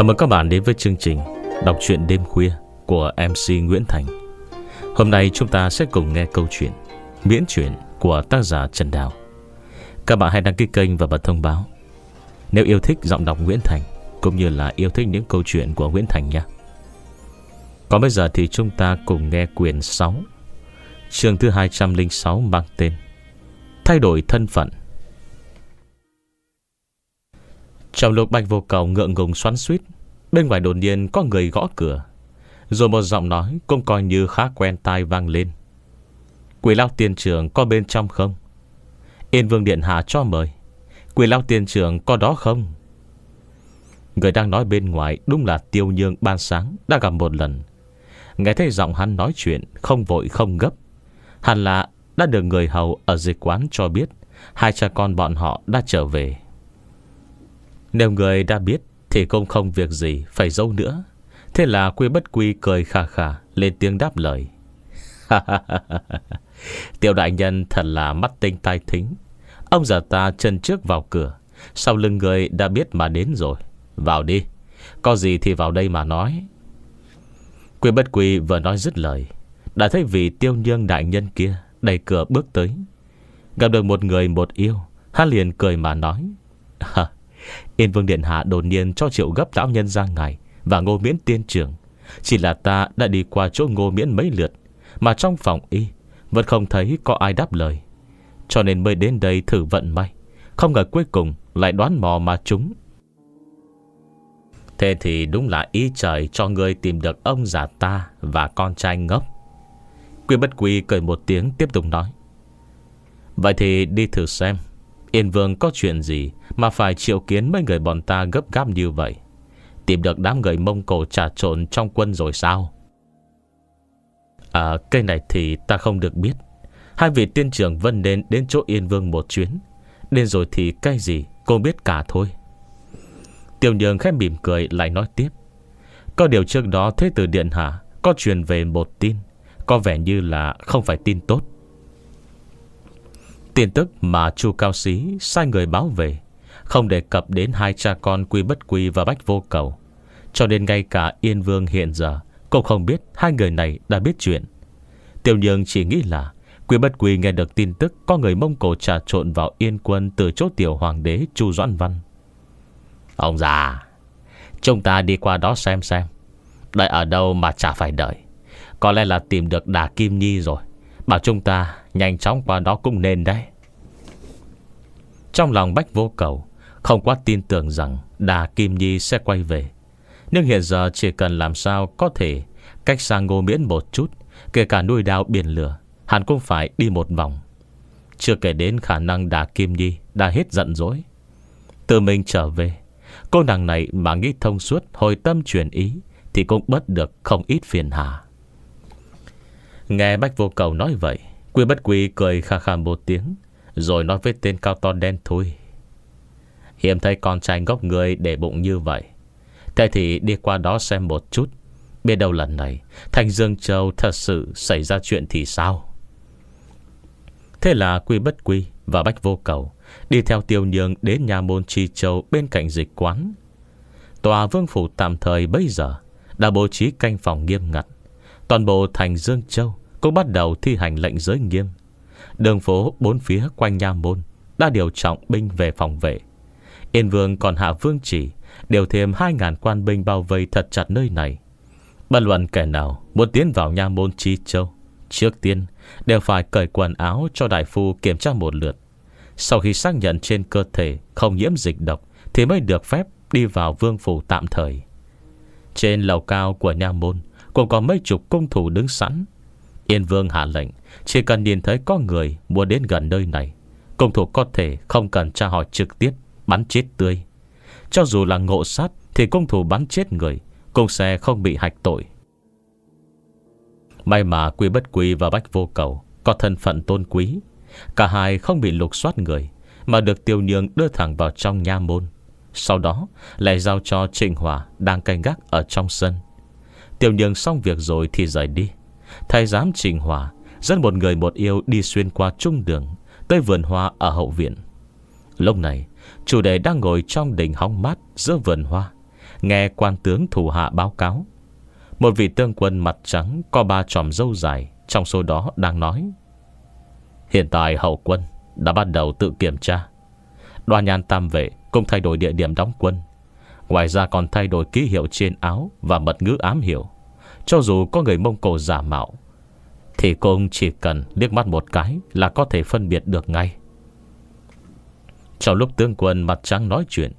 Chào mừng các bạn đến với chương trình Đọc truyện đêm khuya của MC Nguyễn Thành Hôm nay chúng ta sẽ cùng nghe câu chuyện Miễn chuyển của tác giả Trần Đào Các bạn hãy đăng ký kênh và bật thông báo Nếu yêu thích giọng đọc Nguyễn Thành Cũng như là yêu thích những câu chuyện của Nguyễn Thành nhé Còn bây giờ thì chúng ta cùng nghe quyển 6 Chương thứ 206 mang tên Thay đổi thân phận Trong lúc bạch vô cầu ngượng ngùng xoắn suýt Bên ngoài đột nhiên có người gõ cửa Rồi một giọng nói cũng coi như khá quen tai vang lên Quỷ lao tiền trưởng có bên trong không? Yên vương điện hạ cho mời Quỷ lao tiền trưởng có đó không? Người đang nói bên ngoài đúng là tiêu nhương ban sáng đã gặp một lần Nghe thấy giọng hắn nói chuyện không vội không gấp Hẳn là đã được người hầu ở dịch quán cho biết Hai cha con bọn họ đã trở về nếu người đã biết Thì cũng không việc gì phải giấu nữa Thế là quy bất quy cười khà khà Lên tiếng đáp lời Tiểu đại nhân thật là mắt tinh tai thính Ông già ta chân trước vào cửa Sau lưng người đã biết mà đến rồi Vào đi Có gì thì vào đây mà nói Quy bất quy vừa nói dứt lời Đã thấy vị tiêu nhân đại nhân kia Đẩy cửa bước tới Gặp được một người một yêu Hắn liền cười mà nói à, Yên Vương Điện Hạ đồn nhiên cho triệu gấp lão nhân ra ngài Và ngô miễn tiên trưởng Chỉ là ta đã đi qua chỗ ngô miễn mấy lượt Mà trong phòng y Vẫn không thấy có ai đáp lời Cho nên mới đến đây thử vận may Không ngờ cuối cùng lại đoán mò mà chúng Thế thì đúng là ý trời cho ngươi tìm được ông già ta và con trai ngốc. Quy bất quy cười một tiếng tiếp tục nói. Vậy thì đi thử xem Yên Vương có chuyện gì mà phải triệu kiến mấy người bọn ta gấp gáp như vậy? Tìm được đám người Mông Cổ trà trộn trong quân rồi sao? À, cây này thì ta không được biết. Hai vị tiên trưởng vân đến đến chỗ Yên Vương một chuyến. Đến rồi thì cây gì cô biết cả thôi. Tiểu nhường khẽ mỉm cười lại nói tiếp. Có điều trước đó Thế tử Điện Hạ có truyền về một tin. Có vẻ như là không phải tin tốt. Tin tức mà Chu Cao xí sai người báo về Không đề cập đến hai cha con Quy Bất Quy và Bách Vô Cầu Cho nên ngay cả Yên Vương hiện giờ Cũng không biết hai người này đã biết chuyện Tiểu Nhường chỉ nghĩ là Quy Bất Quy nghe được tin tức Có người Mông Cổ trà trộn vào Yên Quân Từ chỗ tiểu hoàng đế Chu Doãn Văn Ông già Chúng ta đi qua đó xem xem Đợi ở đâu mà chả phải đợi Có lẽ là tìm được Đà Kim Nhi rồi Bảo chúng ta Nhanh chóng qua đó cũng nên đấy Trong lòng Bách vô cầu Không quá tin tưởng rằng Đà Kim Nhi sẽ quay về Nhưng hiện giờ chỉ cần làm sao có thể Cách sang ngô miễn một chút Kể cả nuôi đao biển lửa Hắn cũng phải đi một vòng Chưa kể đến khả năng Đà Kim Nhi Đã hết giận dỗi Tự mình trở về Cô nàng này mà nghĩ thông suốt Hồi tâm chuyển ý Thì cũng bất được không ít phiền hà Nghe Bách Vô Cầu nói vậy Quy bất quy cười khà khà một tiếng Rồi nói với tên cao to đen thui Hiểm thấy con trai ngốc người để bụng như vậy Thế thì đi qua đó xem một chút Biết đâu lần này thành Dương Châu thật sự xảy ra chuyện thì sao Thế là Quy Bất Quy và Bách Vô Cầu Đi theo tiêu nhường đến nhà môn Chi Châu bên cạnh dịch quán Tòa Vương Phủ tạm thời bây giờ Đã bố trí canh phòng nghiêm ngặt Toàn bộ thành Dương Châu cũng bắt đầu thi hành lệnh giới nghiêm Đường phố bốn phía quanh nha môn Đã điều trọng binh về phòng vệ Yên vương còn hạ vương chỉ Điều thêm 2.000 quan binh bao vây thật chặt nơi này Bất luận kẻ nào Muốn tiến vào nha môn Chi Châu Trước tiên đều phải cởi quần áo Cho đại phu kiểm tra một lượt Sau khi xác nhận trên cơ thể Không nhiễm dịch độc Thì mới được phép đi vào vương phủ tạm thời Trên lầu cao của nha môn Cũng có mấy chục cung thủ đứng sẵn Yên Vương hạ lệnh Chỉ cần nhìn thấy có người mua đến gần nơi này Công thủ có thể không cần tra hỏi trực tiếp Bắn chết tươi Cho dù là ngộ sát Thì công thủ bắn chết người Cũng sẽ không bị hạch tội May mà Quy Bất Quy và Bách Vô Cầu Có thân phận tôn quý Cả hai không bị lục soát người Mà được tiêu nhường đưa thẳng vào trong nha môn Sau đó lại giao cho Trịnh Hòa Đang canh gác ở trong sân Tiểu nhường xong việc rồi thì rời đi Thầy giám trình hòa Dẫn một người một yêu đi xuyên qua trung đường Tới vườn hoa ở hậu viện Lúc này Chủ đề đang ngồi trong đình hóng mát Giữa vườn hoa Nghe quan tướng thủ hạ báo cáo Một vị tướng quân mặt trắng Có ba tròm râu dài Trong số đó đang nói Hiện tại hậu quân đã bắt đầu tự kiểm tra Đoàn nhan tam vệ Cũng thay đổi địa điểm đóng quân Ngoài ra còn thay đổi ký hiệu trên áo Và mật ngữ ám hiệu cho dù có người Mông Cổ giả mạo Thì cô ông chỉ cần liếc mắt một cái Là có thể phân biệt được ngay Trong lúc tướng quân mặt trắng nói chuyện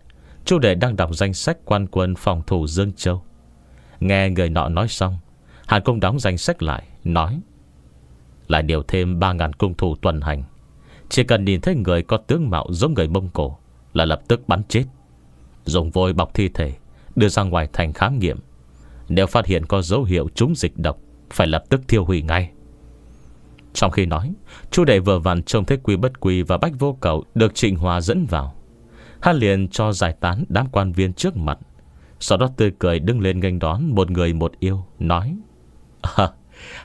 Chú đệ đang đọc danh sách quan quân phòng thủ Dương Châu Nghe người nọ nói xong Hàn Công đóng danh sách lại Nói Lại điều thêm 3.000 cung thủ tuần hành Chỉ cần nhìn thấy người có tướng mạo giống người Mông Cổ Là lập tức bắn chết Dùng vôi bọc thi thể Đưa ra ngoài thành khám nghiệm nếu phát hiện có dấu hiệu trúng dịch độc Phải lập tức thiêu hủy ngay Trong khi nói Chu đệ vừa vặn trông thấy quy bất quy và bách vô cầu Được trịnh hòa dẫn vào Hắn liền cho giải tán đám quan viên trước mặt Sau đó tươi cười đứng lên nghênh đón Một người một yêu Nói à,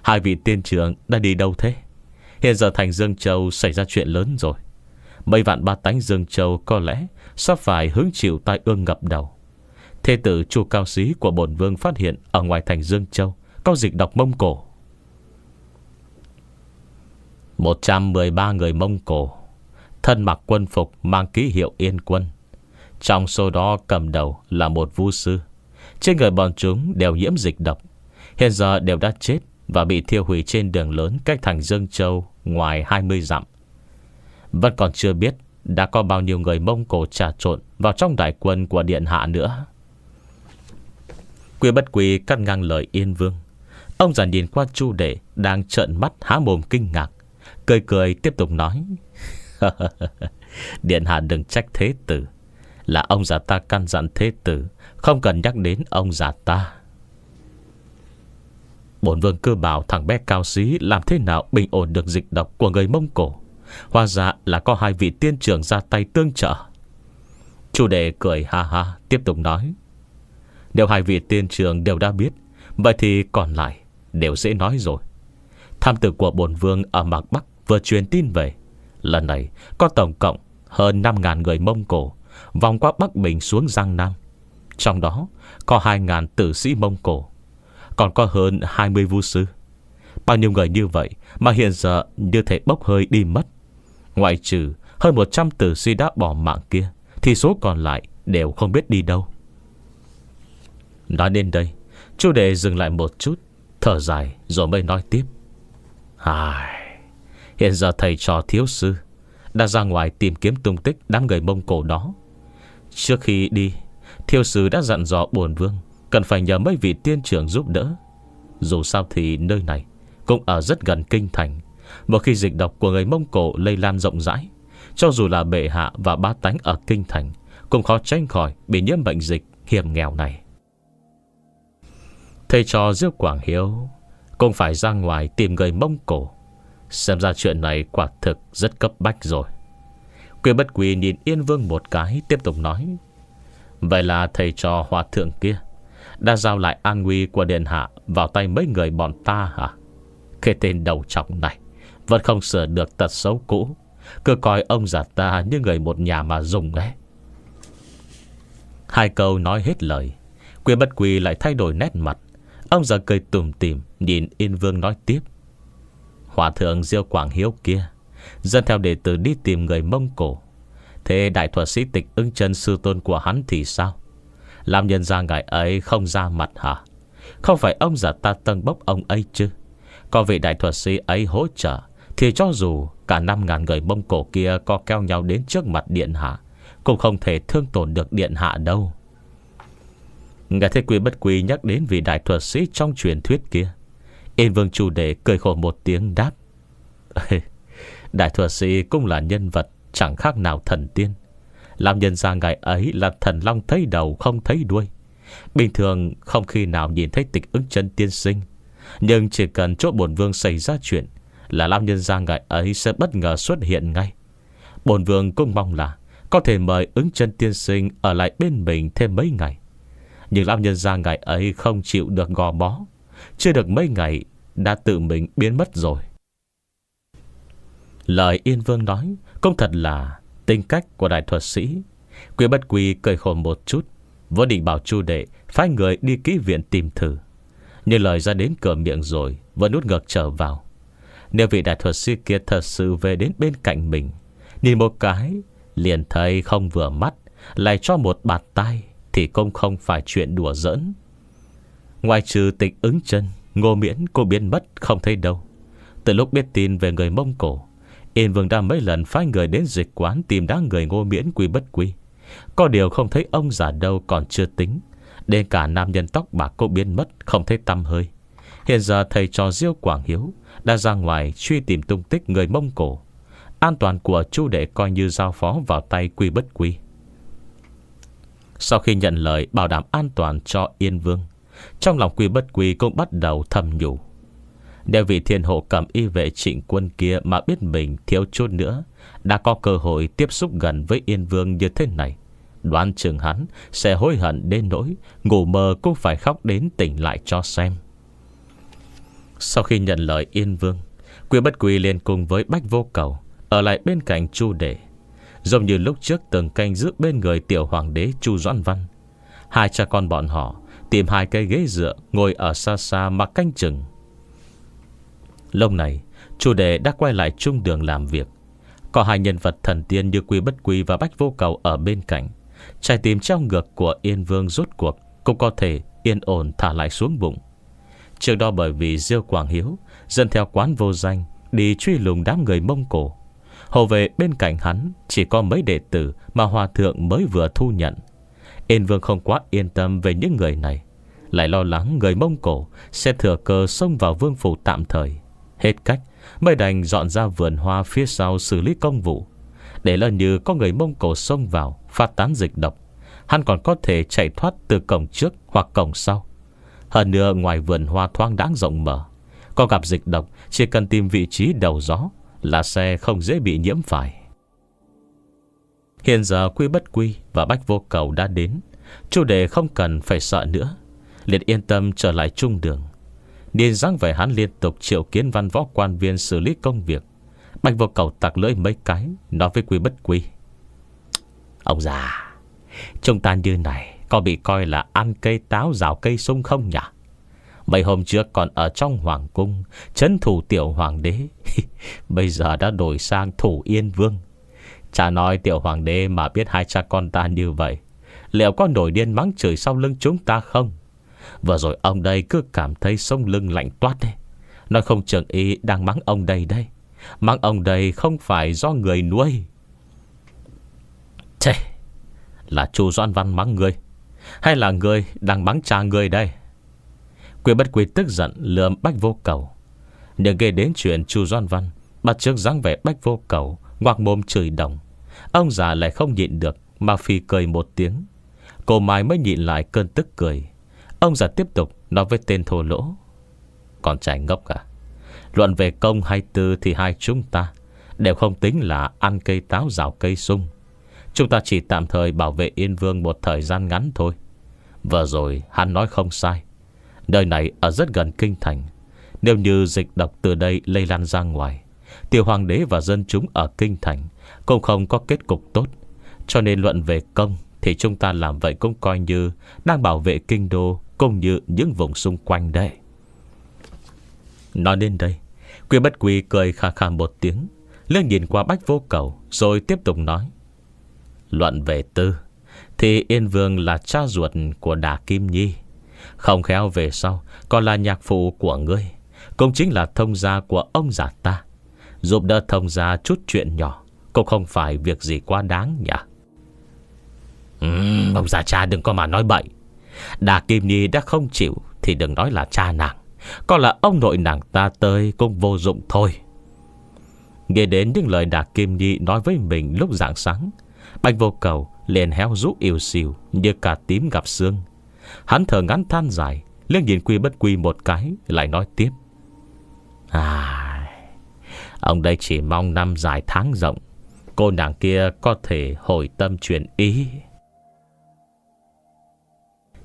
Hai vị tiên trưởng đã đi đâu thế Hiện giờ thành Dương Châu xảy ra chuyện lớn rồi Mấy vạn ba tánh Dương Châu có lẽ Sắp phải hứng chịu tai ương ngập đầu Thế tử Chu Cao Sĩ của bổn vương phát hiện Ở ngoài thành Dương Châu Có dịch độc Mông Cổ 113 người Mông Cổ Thân mặc quân phục Mang ký hiệu Yên Quân Trong số đó cầm đầu là một vu sư Trên người bọn chúng đều nhiễm dịch độc Hiện giờ đều đã chết Và bị thiêu hủy trên đường lớn Cách thành Dương Châu ngoài 20 dặm Vẫn còn chưa biết Đã có bao nhiêu người Mông Cổ trà trộn Vào trong đại quân của Điện Hạ nữa Quy bất quy cắt ngang lời Yên Vương Ông già nhìn qua chu đệ Đang trợn mắt há mồm kinh ngạc Cười cười tiếp tục nói Điện hạ đừng trách thế tử Là ông già ta căn dặn thế tử Không cần nhắc đến ông già ta Bổn vương cơ bảo thằng bé cao xí Làm thế nào bình ổn được dịch độc của người Mông Cổ Hoa ra là có hai vị tiên trưởng ra tay tương trợ Chủ đề cười ha ha Tiếp tục nói nếu hai vị tiên trường đều đã biết Vậy thì còn lại đều dễ nói rồi Tham tử của bồn vương ở Mạc Bắc vừa truyền tin về Lần này có tổng cộng hơn 5.000 người Mông Cổ Vòng qua Bắc Bình xuống Giang Nam Trong đó có 2.000 tử sĩ Mông Cổ Còn có hơn 20 vu sư Bao nhiêu người như vậy Mà hiện giờ như thể bốc hơi đi mất Ngoại trừ hơn 100 tử sĩ đã bỏ mạng kia Thì số còn lại đều không biết đi đâu Nói đến đây chu Đề dừng lại một chút Thở dài rồi mới nói tiếp Ai... Hiện giờ thầy trò thiếu sư Đã ra ngoài tìm kiếm tung tích Đám người mông cổ đó Trước khi đi thiếu sư đã dặn dò buồn vương Cần phải nhờ mấy vị tiên trưởng giúp đỡ Dù sao thì nơi này Cũng ở rất gần kinh thành Một khi dịch độc của người mông cổ lây lan rộng rãi Cho dù là bệ hạ và ba tánh ở kinh thành Cũng khó tránh khỏi bị nhiễm bệnh dịch hiểm nghèo này Thầy trò Diêu Quảng Hiếu Cũng phải ra ngoài tìm người Mông Cổ Xem ra chuyện này quả thực rất cấp bách rồi Quy bất quy nhìn Yên Vương một cái Tiếp tục nói Vậy là thầy trò hòa thượng kia Đã giao lại an nguy của điện hạ Vào tay mấy người bọn ta hả Cái tên đầu trọng này Vẫn không sửa được tật xấu cũ Cứ coi ông già ta như người một nhà mà dùng ấy Hai câu nói hết lời Quy bất quy lại thay đổi nét mặt Ông già cười tủm tỉm Nhìn Yên Vương nói tiếp Hòa thượng Diêu Quảng Hiếu kia Dân theo đệ tử đi tìm người Mông Cổ Thế đại thuật sĩ tịch ưng chân sư tôn của hắn thì sao Làm nhân ra ngài ấy không ra mặt hả Không phải ông giả ta tân bốc ông ấy chứ Có vị đại thuật sĩ ấy hỗ trợ Thì cho dù cả 5.000 người Mông Cổ kia co keo nhau đến trước mặt điện hạ Cũng không thể thương tổn được điện hạ đâu Nghe thấy Quy Bất Quy nhắc đến vị đại thuật sĩ trong truyền thuyết kia Yên Vương Chủ đề cười khổ một tiếng đáp Đại thuật sĩ cũng là nhân vật Chẳng khác nào thần tiên Làm nhân ra ngài ấy là thần long thấy đầu không thấy đuôi Bình thường không khi nào nhìn thấy tịch ứng chân tiên sinh Nhưng chỉ cần chỗ bổn vương xảy ra chuyện Là Lam Nhân Giang ngài ấy sẽ bất ngờ xuất hiện ngay Bổn vương cũng mong là Có thể mời ứng chân tiên sinh Ở lại bên mình thêm mấy ngày nhưng lão nhân gia ngày ấy không chịu được gò bó Chưa được mấy ngày Đã tự mình biến mất rồi Lời Yên Vương nói Cũng thật là tính cách của đại thuật sĩ Quy bất quy cười khổ một chút Vô định bảo chu đệ Phái người đi ký viện tìm thử Nhưng lời ra đến cửa miệng rồi Vẫn nút ngược trở vào Nếu vị đại thuật sĩ kia thật sự về đến bên cạnh mình Nhìn một cái Liền thấy không vừa mắt Lại cho một bàn tay thì cũng không phải chuyện đùa giỡn Ngoài trừ tịch ứng chân Ngô miễn cô biến mất không thấy đâu Từ lúc biết tin về người Mông Cổ Yên Vương đã mấy lần phái người đến dịch quán Tìm đá người ngô miễn quy bất quy Có điều không thấy ông già đâu còn chưa tính Đến cả nam nhân tóc bạc cô biến mất Không thấy tâm hơi Hiện giờ thầy trò Diêu Quảng Hiếu Đã ra ngoài truy tìm tung tích người Mông Cổ An toàn của chu đệ coi như giao phó vào tay quy bất quy sau khi nhận lời bảo đảm an toàn cho Yên Vương Trong lòng quy bất quy cũng bắt đầu thầm nhủ Nếu vị thiên hộ cầm y vệ trịnh quân kia Mà biết mình thiếu chút nữa Đã có cơ hội tiếp xúc gần với Yên Vương như thế này Đoán chừng hắn sẽ hối hận đến nỗi Ngủ mơ cũng phải khóc đến tỉnh lại cho xem Sau khi nhận lời Yên Vương Quy bất quy liền cùng với Bách Vô Cầu Ở lại bên cạnh Chu Đệ Giống như lúc trước từng canh giữ bên người tiểu hoàng đế Chu Doãn Văn Hai cha con bọn họ Tìm hai cây ghế dựa Ngồi ở xa xa mà canh chừng Lâu này Chủ đề đã quay lại trung đường làm việc Có hai nhân vật thần tiên như Quy Bất Quy Và Bách Vô Cầu ở bên cạnh Trái tim trong ngược của Yên Vương rốt cuộc Cũng có thể yên ổn thả lại xuống bụng Trước đó bởi vì Diêu Quảng Hiếu dẫn theo quán vô danh Đi truy lùng đám người Mông Cổ Hồ về bên cạnh hắn Chỉ có mấy đệ tử mà hòa thượng mới vừa thu nhận Yên vương không quá yên tâm về những người này Lại lo lắng người Mông Cổ Sẽ thừa cơ xông vào vương phủ tạm thời Hết cách Mới đành dọn ra vườn hoa phía sau xử lý công vụ Để lỡ như có người Mông Cổ xông vào Phát tán dịch độc Hắn còn có thể chạy thoát từ cổng trước hoặc cổng sau Hơn nữa ngoài vườn hoa thoáng đáng rộng mở Có gặp dịch độc Chỉ cần tìm vị trí đầu gió là xe không dễ bị nhiễm phải. Hiện giờ quy bất quy và bách vô cầu đã đến. Chủ đề không cần phải sợ nữa. liền yên tâm trở lại trung đường. Điên răng về hắn liên tục triệu kiến văn võ quan viên xử lý công việc. Bạch vô cầu tạc lưỡi mấy cái, nói với quy bất quy. Ông già, chúng ta như này có bị coi là ăn cây táo rào cây sung không nhỉ? Mấy hôm trước còn ở trong hoàng cung Chấn thủ tiểu hoàng đế Bây giờ đã đổi sang thủ yên vương Cha nói tiểu hoàng đế mà biết hai cha con ta như vậy Liệu có nổi điên mắng chửi sau lưng chúng ta không Vừa rồi ông đây cứ cảm thấy sông lưng lạnh toát đấy Nói không chừng ý đang mắng ông đây đây Mắng ông đây không phải do người nuôi Chê Là chú Doan Văn mắng người Hay là người đang mắng cha người đây Quy bất quy tức giận lừa Bách Vô Cầu Nhưng gây đến chuyện Chu Doan Văn Bắt trước dáng vẻ Bách Vô Cầu Ngoạc mồm chửi đồng Ông già lại không nhịn được Mà phi cười một tiếng Cô Mai mới nhịn lại cơn tức cười Ông già tiếp tục nói với tên thô lỗ Còn trai ngốc cả à, Luận về công hay tư thì hai chúng ta Đều không tính là ăn cây táo rào cây sung Chúng ta chỉ tạm thời bảo vệ Yên Vương một thời gian ngắn thôi Vừa rồi hắn nói không sai Nơi này ở rất gần kinh thành Nếu như dịch độc từ đây lây lan ra ngoài Tiểu hoàng đế và dân chúng ở kinh thành Cũng không có kết cục tốt Cho nên luận về công Thì chúng ta làm vậy cũng coi như Đang bảo vệ kinh đô Cũng như những vùng xung quanh đấy Nói đến đây Quy bất quy cười khà khà một tiếng Lương nhìn qua bách vô cầu Rồi tiếp tục nói Luận về tư Thì Yên Vương là cha ruột của Đà Kim Nhi không khéo về sau Còn là nhạc phụ của ngươi Cũng chính là thông gia của ông già ta Giúp đỡ thông gia chút chuyện nhỏ Cũng không phải việc gì quá đáng nhỉ uhm, Ông già cha đừng có mà nói bậy Đà Kim Nhi đã không chịu Thì đừng nói là cha nàng Còn là ông nội nàng ta tới Cũng vô dụng thôi Nghe đến những lời Đà Kim Nhi Nói với mình lúc rạng sáng Bạch vô cầu liền héo rút yêu xìu Như cả tím gặp xương Hắn thở ngắn than dài Liếc nhìn quy bất quy một cái Lại nói tiếp À Ông đây chỉ mong năm dài tháng rộng Cô nàng kia có thể hồi tâm chuyển ý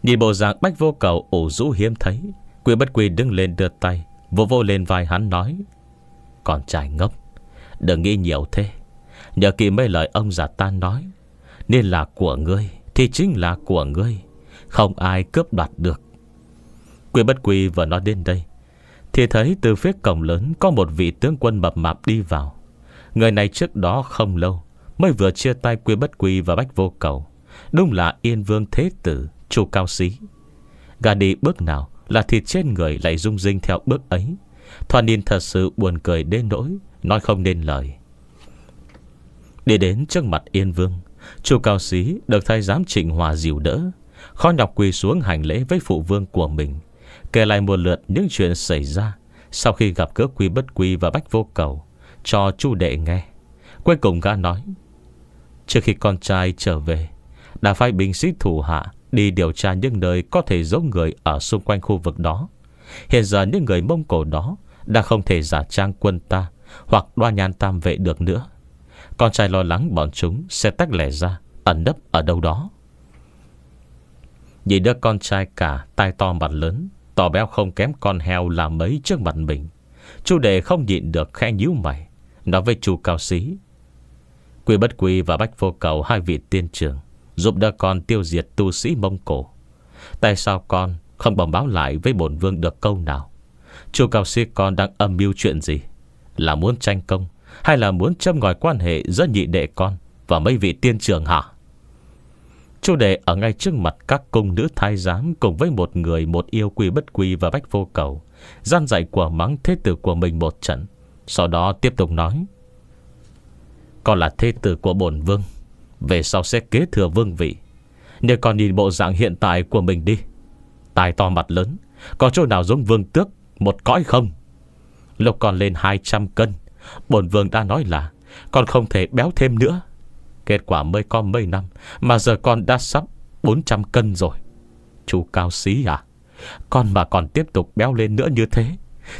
Nhìn bộ dạng bách vô cầu ủ rũ hiếm thấy Quy bất quy đứng lên đưa tay Vô vô lên vai hắn nói Còn trai ngốc Đừng nghĩ nhiều thế Nhờ kỳ mấy lời ông già ta nói Nên là của ngươi Thì chính là của ngươi không ai cướp đoạt được Quy bất quy vừa nói đến đây Thì thấy từ phía cổng lớn Có một vị tướng quân mập mạp đi vào Người này trước đó không lâu Mới vừa chia tay quy bất quy và bách vô cầu Đúng là yên vương thế tử Chu cao xí Gà đi bước nào là thịt trên người Lại rung rinh theo bước ấy Thoàn niên thật sự buồn cười đến nỗi Nói không nên lời Đi đến trước mặt Yên Vương Chu Cao Xí được thay giám trịnh hòa dìu đỡ Khó nhọc quỳ xuống hành lễ với phụ vương của mình Kể lại một lượt những chuyện xảy ra Sau khi gặp gỡ quy bất quy và bách vô cầu Cho chu đệ nghe Cuối cùng gã nói Trước khi con trai trở về Đã phải binh sĩ thủ hạ Đi điều tra những nơi có thể giấu người Ở xung quanh khu vực đó Hiện giờ những người Mông Cổ đó Đã không thể giả trang quân ta Hoặc đoa nhan tam vệ được nữa Con trai lo lắng bọn chúng sẽ tách lẻ ra Ẩn nấp ở đâu đó Nhìn đứa con trai cả tai to mặt lớn Tỏ béo không kém con heo là mấy trước mặt mình Chú đệ không nhịn được khẽ nhíu mày Nói với chú cao sĩ Quy bất quy và bách vô cầu Hai vị tiên trường Giúp đỡ con tiêu diệt tu sĩ Mông Cổ Tại sao con không bẩm báo lại Với bổn vương được câu nào Chú cao sĩ con đang âm mưu chuyện gì Là muốn tranh công Hay là muốn châm ngòi quan hệ giữa nhị đệ con Và mấy vị tiên trường hả Chu đề ở ngay trước mặt các cung nữ thái giám cùng với một người một yêu quy bất quy và bách vô cầu. Gian dạy của mắng thế tử của mình một trận. Sau đó tiếp tục nói. Con là thế tử của bổn vương. Về sau sẽ kế thừa vương vị. Nếu con nhìn bộ dạng hiện tại của mình đi. Tài to mặt lớn. Có chỗ nào giống vương tước một cõi không? Lúc còn lên 200 cân. Bổn vương đã nói là con không thể béo thêm nữa. Kết quả mới có mấy năm Mà giờ con đã sắp 400 cân rồi Chú cao sĩ à Con mà còn tiếp tục béo lên nữa như thế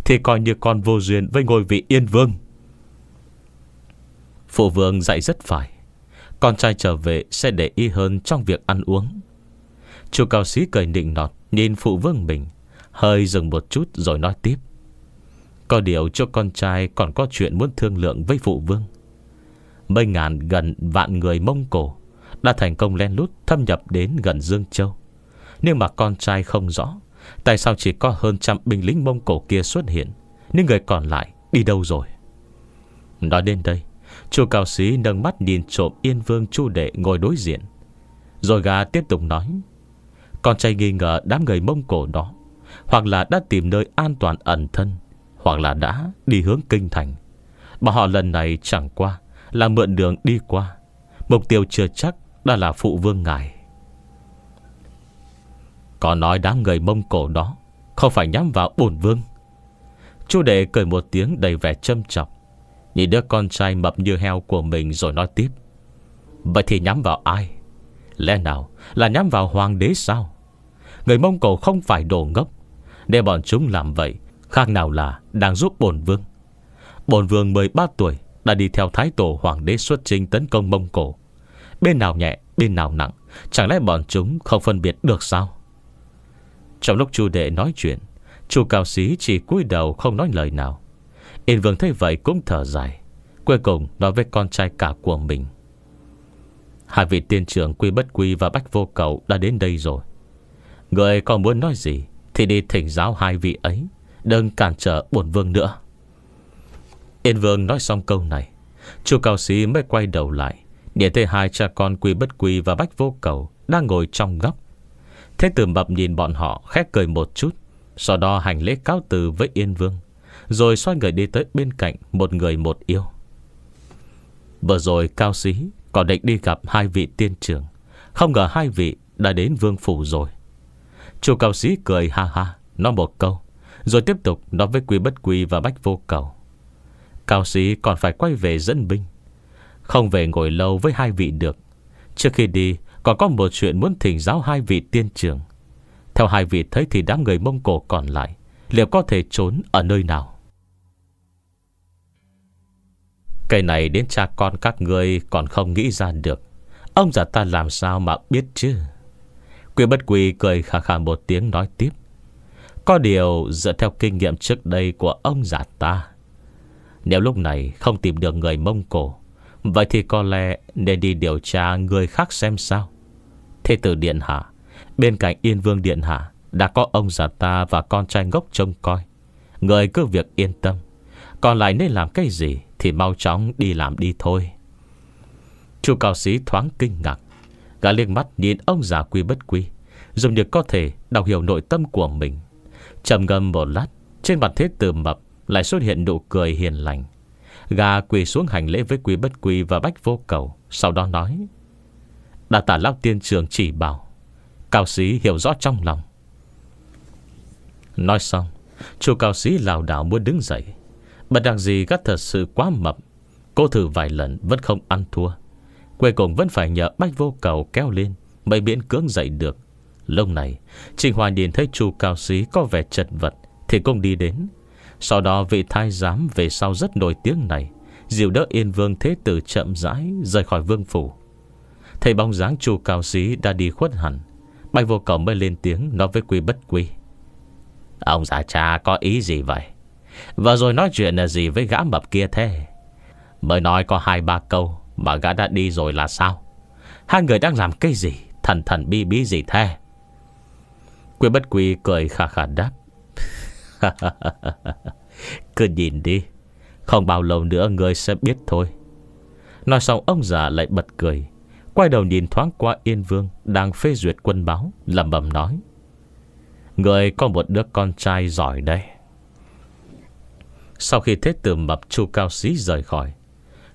Thì coi như con vô duyên với ngôi vị yên vương Phụ vương dạy rất phải Con trai trở về sẽ để ý hơn trong việc ăn uống Chú cao sĩ cười nịnh nọt Nhìn phụ vương mình Hơi dừng một chút rồi nói tiếp Có điều cho con trai còn có chuyện muốn thương lượng với phụ vương mấy ngàn gần vạn người Mông Cổ đã thành công len lút thâm nhập đến gần Dương Châu. Nhưng mà con trai không rõ tại sao chỉ có hơn trăm binh lính Mông Cổ kia xuất hiện, nhưng người còn lại đi đâu rồi? Nói đến đây, Chu Cao Sĩ nâng mắt nhìn trộm Yên Vương Chu Đệ ngồi đối diện. Rồi gà tiếp tục nói, con trai nghi ngờ đám người Mông Cổ đó, hoặc là đã tìm nơi an toàn ẩn thân, hoặc là đã đi hướng kinh thành. Mà họ lần này chẳng qua là mượn đường đi qua Mục tiêu chưa chắc đã là phụ vương ngài Có nói đám người mông cổ đó Không phải nhắm vào bổn vương Chu đệ cười một tiếng đầy vẻ châm trọng Nhìn đứa con trai mập như heo của mình rồi nói tiếp Vậy thì nhắm vào ai Lẽ nào là nhắm vào hoàng đế sao Người Mông Cổ không phải đồ ngốc Để bọn chúng làm vậy Khác nào là đang giúp bổn vương bổn vương 13 tuổi đã đi theo thái tổ hoàng đế xuất chinh tấn công Mông Cổ. Bên nào nhẹ, bên nào nặng, chẳng lẽ bọn chúng không phân biệt được sao? Trong lúc chu đệ nói chuyện, chu cao sĩ chỉ cúi đầu không nói lời nào. Yên vương thấy vậy cũng thở dài, cuối cùng nói với con trai cả của mình. Hai vị tiên trưởng Quy Bất Quy và Bách Vô Cầu đã đến đây rồi. Người còn muốn nói gì thì đi thỉnh giáo hai vị ấy, đừng cản trở bổn vương nữa. Yên Vương nói xong câu này Chu cao sĩ mới quay đầu lại Để thấy hai cha con Quy Bất Quy và Bách Vô Cầu Đang ngồi trong góc Thế tử mập nhìn bọn họ khét cười một chút Sau đó hành lễ cáo từ với Yên Vương Rồi xoay người đi tới bên cạnh Một người một yêu Vừa rồi cao sĩ Còn định đi gặp hai vị tiên trưởng Không ngờ hai vị đã đến vương phủ rồi Chu cao sĩ cười ha ha Nói một câu Rồi tiếp tục nói với Quy Bất Quy và Bách Vô Cầu Cao sĩ còn phải quay về dẫn binh Không về ngồi lâu với hai vị được Trước khi đi Còn có một chuyện muốn thỉnh giáo hai vị tiên trưởng. Theo hai vị thấy thì đám người Mông Cổ còn lại Liệu có thể trốn ở nơi nào Cây này đến cha con các ngươi Còn không nghĩ ra được Ông già ta làm sao mà biết chứ Quy bất quy cười khà khà một tiếng nói tiếp Có điều dựa theo kinh nghiệm trước đây của ông già ta nếu lúc này không tìm được người Mông Cổ Vậy thì có lẽ nên đi điều tra người khác xem sao Thế tử Điện Hạ Bên cạnh Yên Vương Điện Hạ Đã có ông già ta và con trai ngốc trông coi Người cứ việc yên tâm Còn lại nên làm cái gì Thì mau chóng đi làm đi thôi Chú cao sĩ thoáng kinh ngạc Gã liếc mắt nhìn ông già quy bất quy Dùng được có thể đọc hiểu nội tâm của mình trầm ngâm một lát Trên mặt thế tử mập lại xuất hiện nụ cười hiền lành Gà quỳ xuống hành lễ với quý bất quý Và bách vô cầu Sau đó nói Đà tả lão tiên trường chỉ bảo Cao sĩ hiểu rõ trong lòng Nói xong Chú cao sĩ lào đảo muốn đứng dậy Bật đặc gì gắt thật sự quá mập Cô thử vài lần vẫn không ăn thua Cuối cùng vẫn phải nhờ bách vô cầu kéo lên Mới miễn cưỡng dậy được Lâu này Trình Hoài nhìn thấy chu cao sĩ có vẻ chật vật Thì cũng đi đến sau đó vị thái giám về sau rất nổi tiếng này Dìu đỡ yên vương thế tử chậm rãi Rời khỏi vương phủ Thầy bóng dáng chu cao xí đã đi khuất hẳn Bạch vô cầu mới lên tiếng Nói với quý bất quý Ông già cha có ý gì vậy Và rồi nói chuyện là gì với gã mập kia thế Mới nói có hai ba câu Mà gã đã đi rồi là sao Hai người đang làm cái gì Thần thần bi bí gì thế Quý bất quý cười khà khà đáp Cứ nhìn đi Không bao lâu nữa người sẽ biết thôi Nói xong ông già lại bật cười Quay đầu nhìn thoáng qua Yên Vương Đang phê duyệt quân báo lẩm bẩm nói Người có một đứa con trai giỏi đây. Sau khi thế tử mập chu cao xí rời khỏi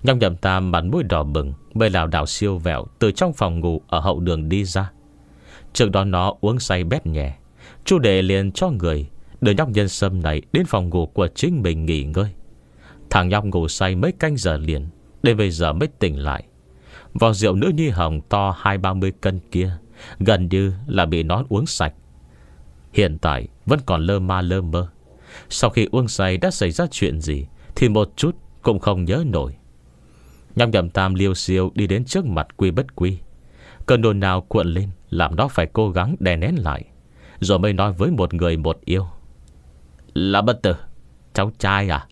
Nhong nhậm tam bắn mũi đỏ bừng Bơi lào đảo siêu vẹo Từ trong phòng ngủ ở hậu đường đi ra Trước đó nó uống say bét nhẹ Chu đệ liền cho người Đưa nhóc nhân sâm này đến phòng ngủ của chính mình nghỉ ngơi Thằng nhóc ngủ say mấy canh giờ liền Đến bây giờ mới tỉnh lại Vò rượu nữ nhi hồng to hai ba mươi cân kia Gần như là bị nó uống sạch Hiện tại vẫn còn lơ ma lơ mơ Sau khi uống say đã xảy ra chuyện gì Thì một chút cũng không nhớ nổi Nhóc nhậm tam liêu siêu đi đến trước mặt quy bất quy Cơn đồn nào cuộn lên Làm nó phải cố gắng đè nén lại Rồi mới nói với một người một yêu là bất tử Cháu trai à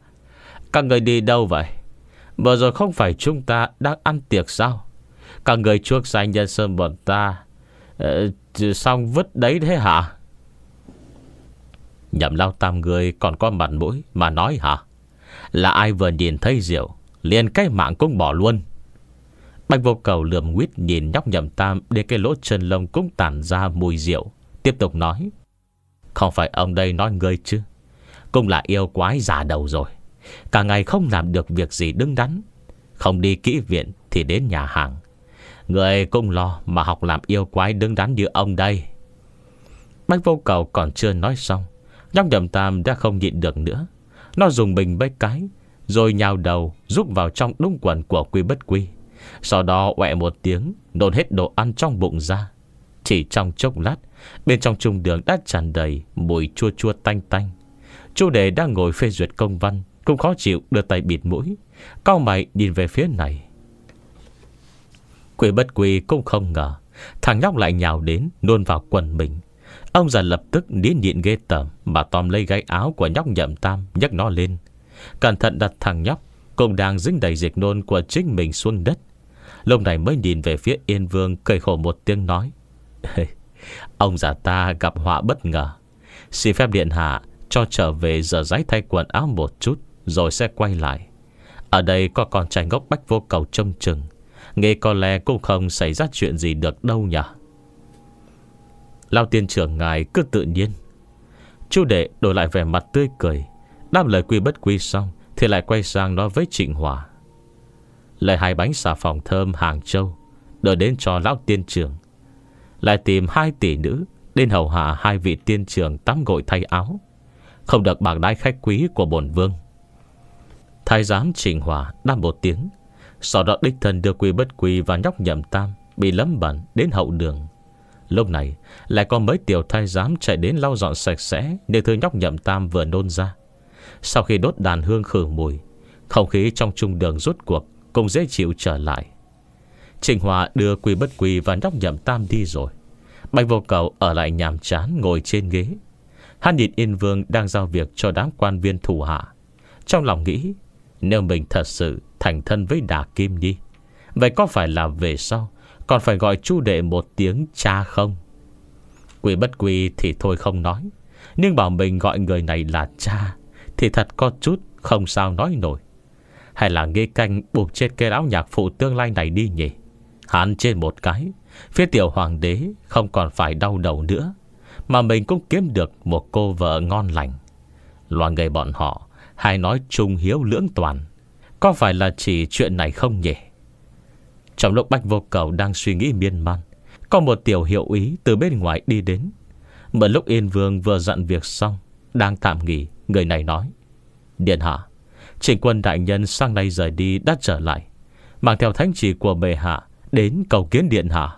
Các người đi đâu vậy Vừa rồi không phải chúng ta đang ăn tiệc sao Các người chuốc danh nhân sơn bọn ta ờ, Xong vứt đấy thế hả Nhậm lao tam người còn có mặt mũi Mà nói hả Là ai vừa nhìn thấy rượu Liền cái mạng cũng bỏ luôn Bạch vô cầu lườm nguyết nhìn nhóc nhậm tam Để cái lỗ chân lông cũng tản ra mùi rượu Tiếp tục nói Không phải ông đây nói ngươi chứ cũng là yêu quái già đầu rồi Cả ngày không làm được việc gì đứng đắn Không đi kỹ viện thì đến nhà hàng Người cũng lo mà học làm yêu quái đứng đắn như ông đây Bách vô cầu còn chưa nói xong Nhóc nhầm tam đã không nhịn được nữa Nó dùng bình bấy cái Rồi nhào đầu rút vào trong đúng quần của quy bất quy Sau đó quẹ một tiếng Nôn hết đồ ăn trong bụng ra Chỉ trong chốc lát Bên trong trung đường đã tràn đầy Mùi chua chua tanh tanh Chú Đề đang ngồi phê duyệt công văn Cũng khó chịu đưa tay bịt mũi Cao mày nhìn về phía này Quỷ bất quỷ cũng không ngờ Thằng nhóc lại nhào đến Nôn vào quần mình Ông già lập tức nín điện ghê tởm bà Tom lấy gáy áo của nhóc nhậm tam nhấc nó lên Cẩn thận đặt thằng nhóc Cũng đang dính đầy dịch nôn của chính mình xuống đất Lúc này mới nhìn về phía Yên Vương Cười khổ một tiếng nói Ông già ta gặp họa bất ngờ Xin phép điện hạ cho trở về giờ giấy thay quần áo một chút Rồi sẽ quay lại Ở đây có con trai ngốc bách vô cầu trông chừng Nghe có lẽ cũng không xảy ra chuyện gì được đâu nhỉ Lao tiên trưởng ngài cứ tự nhiên Chú đệ đổi lại vẻ mặt tươi cười Đáp lời quy bất quy xong Thì lại quay sang nói với trịnh hòa lại hai bánh xà phòng thơm Hàng Châu Đợi đến cho lão tiên trưởng Lại tìm hai tỷ nữ Đến hầu hạ hai vị tiên trưởng tắm gội thay áo không được bạc đái khách quý của bổn vương Thái giám trình hòa đam một tiếng Sau đó đích thân đưa quy bất quy Và nhóc nhậm tam Bị lấm bẩn đến hậu đường Lúc này lại có mấy tiểu thái giám Chạy đến lau dọn sạch sẽ Những thứ nhóc nhậm tam vừa nôn ra Sau khi đốt đàn hương khử mùi Không khí trong trung đường rút cuộc Cũng dễ chịu trở lại Trình Hòa đưa quy bất quy và nhóc nhậm tam đi rồi Bạch vô cầu ở lại nhàm chán ngồi trên ghế Hắn nhìn Yên Vương đang giao việc cho đám quan viên thủ hạ. Trong lòng nghĩ, nếu mình thật sự thành thân với Đà Kim Nhi, vậy có phải là về sau còn phải gọi chu đệ một tiếng cha không? Quỷ bất quy thì thôi không nói, nhưng bảo mình gọi người này là cha thì thật có chút không sao nói nổi. Hay là nghe canh buộc chết cây lão nhạc phụ tương lai này đi nhỉ? Hắn trên một cái, phía tiểu hoàng đế không còn phải đau đầu nữa. Mà mình cũng kiếm được một cô vợ ngon lành Loài người bọn họ Hay nói chung hiếu lưỡng toàn Có phải là chỉ chuyện này không nhỉ Trong lúc Bách Vô Cầu đang suy nghĩ miên man Có một tiểu hiệu ý từ bên ngoài đi đến Mở lúc Yên Vương vừa dặn việc xong Đang tạm nghỉ Người này nói Điện hạ Trình quân đại nhân sang đây rời đi đã trở lại Mang theo thánh chỉ của bệ hạ Đến cầu kiến điện hạ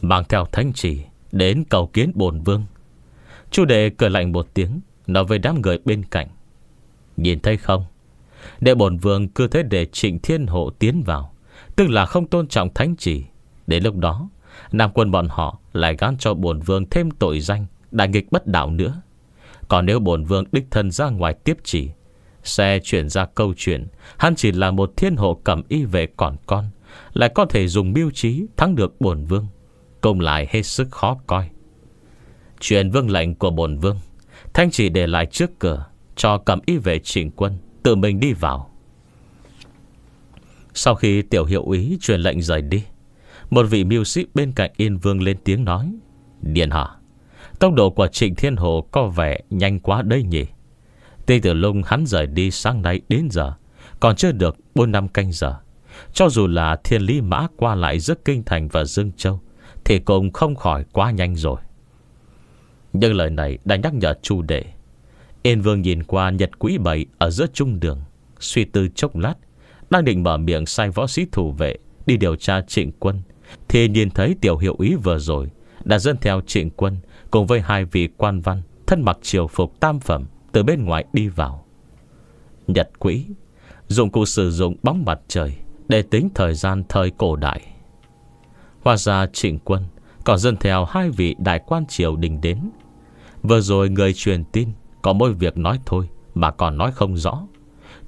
Mang theo thánh chỉ Đến cầu kiến bồn vương Chu đệ cười lạnh một tiếng Nói với đám người bên cạnh Nhìn thấy không Đệ bổn vương cứ thế để trịnh thiên hộ tiến vào Tức là không tôn trọng thánh chỉ Đến lúc đó Nam quân bọn họ lại gán cho bổn vương thêm tội danh Đại nghịch bất đạo nữa Còn nếu bổn vương đích thân ra ngoài tiếp chỉ Sẽ chuyển ra câu chuyện Hắn chỉ là một thiên hộ cầm y về còn con Lại có thể dùng mưu trí thắng được bổn vương cũng lại hết sức khó coi Chuyện vương lệnh của bồn vương Thanh chỉ để lại trước cửa Cho cầm y về trình quân Tự mình đi vào Sau khi tiểu hiệu ý truyền lệnh rời đi Một vị mưu sĩ bên cạnh Yên Vương lên tiếng nói Điện hạ Tốc độ của Trịnh Thiên Hồ có vẻ nhanh quá đây nhỉ Tên tử lung hắn rời đi sáng nay đến giờ Còn chưa được 4 năm canh giờ Cho dù là thiên lý mã qua lại giữa Kinh Thành và Dương Châu thì cũng không khỏi quá nhanh rồi Nhưng lời này đã nhắc nhở chu đệ Yên vương nhìn qua nhật quỹ bầy Ở giữa trung đường Suy tư chốc lát Đang định mở miệng sai võ sĩ thủ vệ Đi điều tra trịnh quân Thì nhìn thấy tiểu hiệu ý vừa rồi Đã dẫn theo trịnh quân Cùng với hai vị quan văn Thân mặc triều phục tam phẩm Từ bên ngoài đi vào Nhật quỹ Dụng cụ sử dụng bóng mặt trời Để tính thời gian thời cổ đại hoa ra trịnh quân Còn dân theo hai vị đại quan triều đình đến Vừa rồi người truyền tin Có mỗi việc nói thôi Mà còn nói không rõ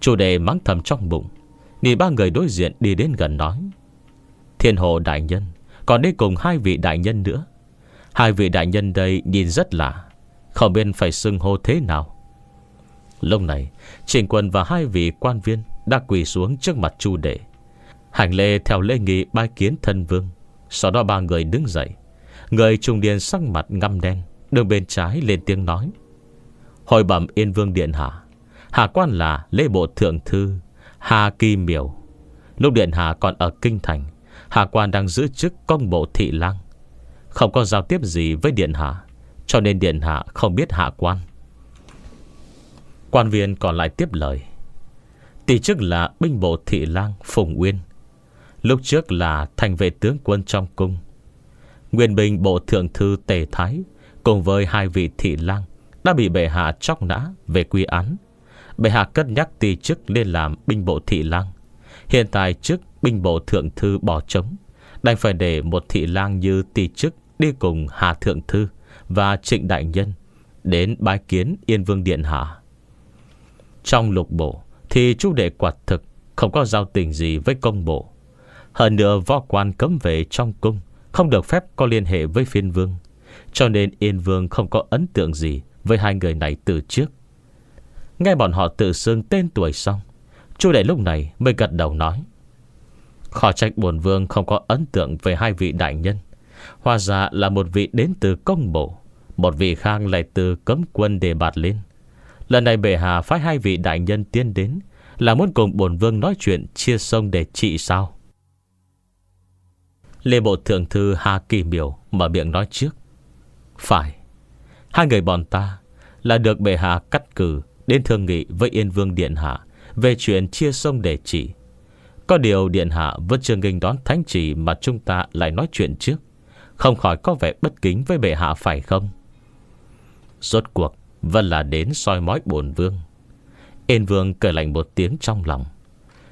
Chủ đề mắng thầm trong bụng Nhìn ba người đối diện đi đến gần nói Thiên hộ đại nhân Còn đi cùng hai vị đại nhân nữa Hai vị đại nhân đây nhìn rất lạ Không biết phải xưng hô thế nào Lúc này Trình quân và hai vị quan viên Đã quỳ xuống trước mặt chu đệ Hành lễ theo lễ nghị bái kiến thân vương sau đó ba người đứng dậy Người trung niên sắc mặt ngăm đen Đường bên trái lên tiếng nói Hồi bẩm Yên Vương Điện Hạ Hạ quan là lễ bộ thượng thư Hà Kỳ Miểu Lúc Điện Hạ còn ở Kinh Thành Hạ quan đang giữ chức công bộ thị lang Không có giao tiếp gì với Điện Hạ Cho nên Điện Hạ không biết hạ quan Quan viên còn lại tiếp lời Tỷ chức là binh bộ thị lang Phùng Uyên Lúc trước là thành vệ tướng quân trong cung Nguyên binh bộ thượng thư Tề Thái Cùng với hai vị thị lang Đã bị bệ hạ chóc nã về quy án Bệ hạ cất nhắc tì chức lên làm binh bộ thị lang Hiện tại chức binh bộ thượng thư bỏ trống Đành phải để một thị lang như tì chức Đi cùng hạ Thượng Thư và Trịnh Đại Nhân Đến bái kiến Yên Vương Điện Hạ Trong lục bộ Thì chú đệ quạt thực Không có giao tình gì với công bộ hơn nữa võ quan cấm về trong cung Không được phép có liên hệ với phiên vương Cho nên Yên Vương không có ấn tượng gì Với hai người này từ trước Nghe bọn họ tự xưng tên tuổi xong Chu đệ lúc này mới gật đầu nói Khó trách buồn vương không có ấn tượng Về hai vị đại nhân hòa ra là một vị đến từ công bộ Một vị khang lại từ cấm quân đề bạt lên Lần này bệ hạ phái hai vị đại nhân tiến đến Là muốn cùng bổn vương nói chuyện Chia sông để trị sao Lê Bộ Thượng Thư Hà Kỳ Miểu Mở miệng nói trước Phải Hai người bọn ta Là được bệ hạ cắt cử Đến thương nghị với Yên Vương Điện Hạ Về chuyện chia sông để chỉ Có điều Điện Hạ vẫn chưa nghênh đón thánh chỉ Mà chúng ta lại nói chuyện trước Không khỏi có vẻ bất kính với bệ hạ phải không Rốt cuộc Vẫn là đến soi mói bổn vương Yên Vương cười lạnh một tiếng trong lòng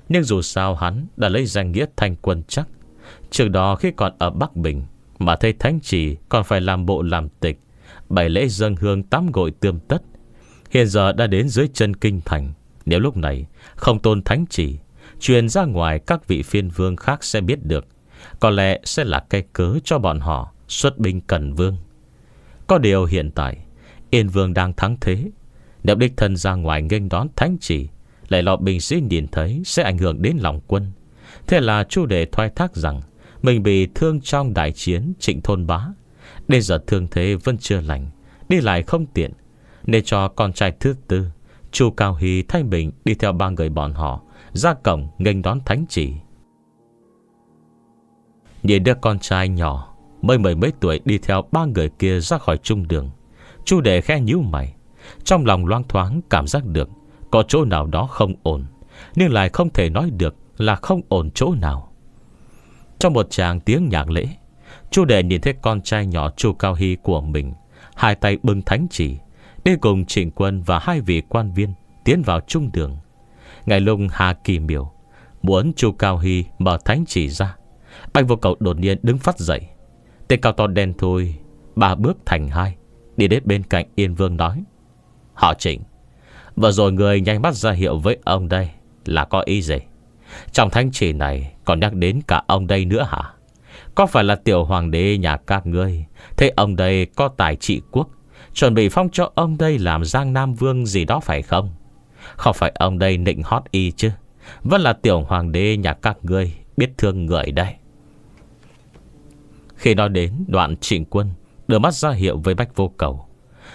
Nhưng dù sao hắn đã lấy danh nghĩa thanh quân chắc Trước đó khi còn ở Bắc Bình Mà thấy Thánh Trì còn phải làm bộ làm tịch Bảy lễ dân hương tắm gội tươm tất Hiện giờ đã đến dưới chân kinh thành Nếu lúc này không tôn Thánh Trì Truyền ra ngoài các vị phiên vương khác sẽ biết được Có lẽ sẽ là cây cớ cho bọn họ Xuất binh cần vương Có điều hiện tại Yên vương đang thắng thế Nếu đích thân ra ngoài nghênh đón Thánh Trì Lại lọ bình sĩ nhìn thấy Sẽ ảnh hưởng đến lòng quân Thế là chu đề thoái thác rằng mình bị thương trong đại chiến trịnh thôn bá Đến giờ thương thế vẫn chưa lành Đi lại không tiện Nên cho con trai thứ tư Chu Cao Hy thay mình đi theo ba người bọn họ Ra cổng nghênh đón thánh chỉ Nhìn đứa con trai nhỏ Mới mười mấy tuổi đi theo ba người kia ra khỏi trung đường Chu đệ khe nhíu mày Trong lòng loang thoáng cảm giác được Có chỗ nào đó không ổn Nhưng lại không thể nói được là không ổn chỗ nào trong một tràng tiếng nhạc lễ Chu đệ nhìn thấy con trai nhỏ Chu Cao Hy của mình Hai tay bưng thánh chỉ Đi cùng trịnh quân và hai vị quan viên Tiến vào trung đường Ngày lung Hà Kỳ Miểu Muốn Chu Cao Hy mở thánh chỉ ra Bạch vô cậu đột nhiên đứng phát dậy Tên cao to đen thôi Ba bước thành hai Đi đến bên cạnh Yên Vương nói Họ trịnh Và rồi người nhanh mắt ra hiệu với ông đây Là có ý gì Trong thánh chỉ này còn nhắc đến cả ông đây nữa hả Có phải là tiểu hoàng đế nhà các ngươi Thế ông đây có tài trị quốc Chuẩn bị phong cho ông đây làm Giang Nam Vương gì đó phải không Không phải ông đây nịnh hót y chứ Vẫn là tiểu hoàng đế nhà các ngươi Biết thương người đây Khi nói đến đoạn trịnh quân Đưa mắt ra hiệu với bách vô cầu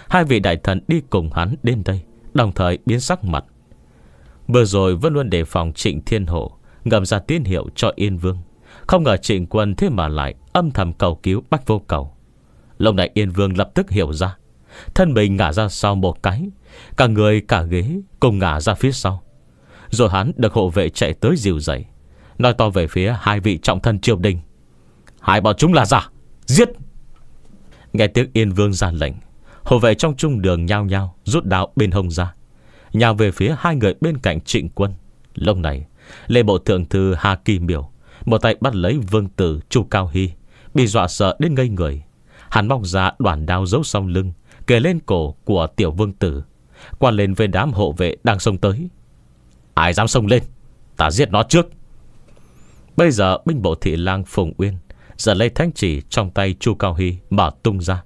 Hai vị đại thần đi cùng hắn đến đây Đồng thời biến sắc mặt Vừa rồi vẫn luôn đề phòng trịnh thiên hộ Ngầm ra tín hiệu cho Yên Vương Không ngờ trịnh quân thế mà lại Âm thầm cầu cứu bách vô cầu Lúc này Yên Vương lập tức hiểu ra Thân mình ngả ra sau một cái Cả người cả ghế cùng ngả ra phía sau Rồi hắn được hộ vệ chạy tới dìu dậy Nói to về phía hai vị trọng thân triều đình Hai bọn chúng là giả Giết Nghe tiếng Yên Vương ra lệnh Hộ vệ trong trung đường nhao nhao Rút đạo bên hông ra Nhào về phía hai người bên cạnh trịnh quân Lâu này Lê Bộ Thượng Thư Hà Kỳ Miểu Một tay bắt lấy vương tử Chu Cao Hy Bị dọa sợ đến ngây người Hắn móc ra đoạn đao giấu sau lưng Kề lên cổ của tiểu vương tử Qua lên với đám hộ vệ đang xông tới Ai dám xông lên Ta giết nó trước Bây giờ binh bộ thị lang Phùng Uyên Giờ lấy thanh chỉ trong tay Chu Cao Hy Mà tung ra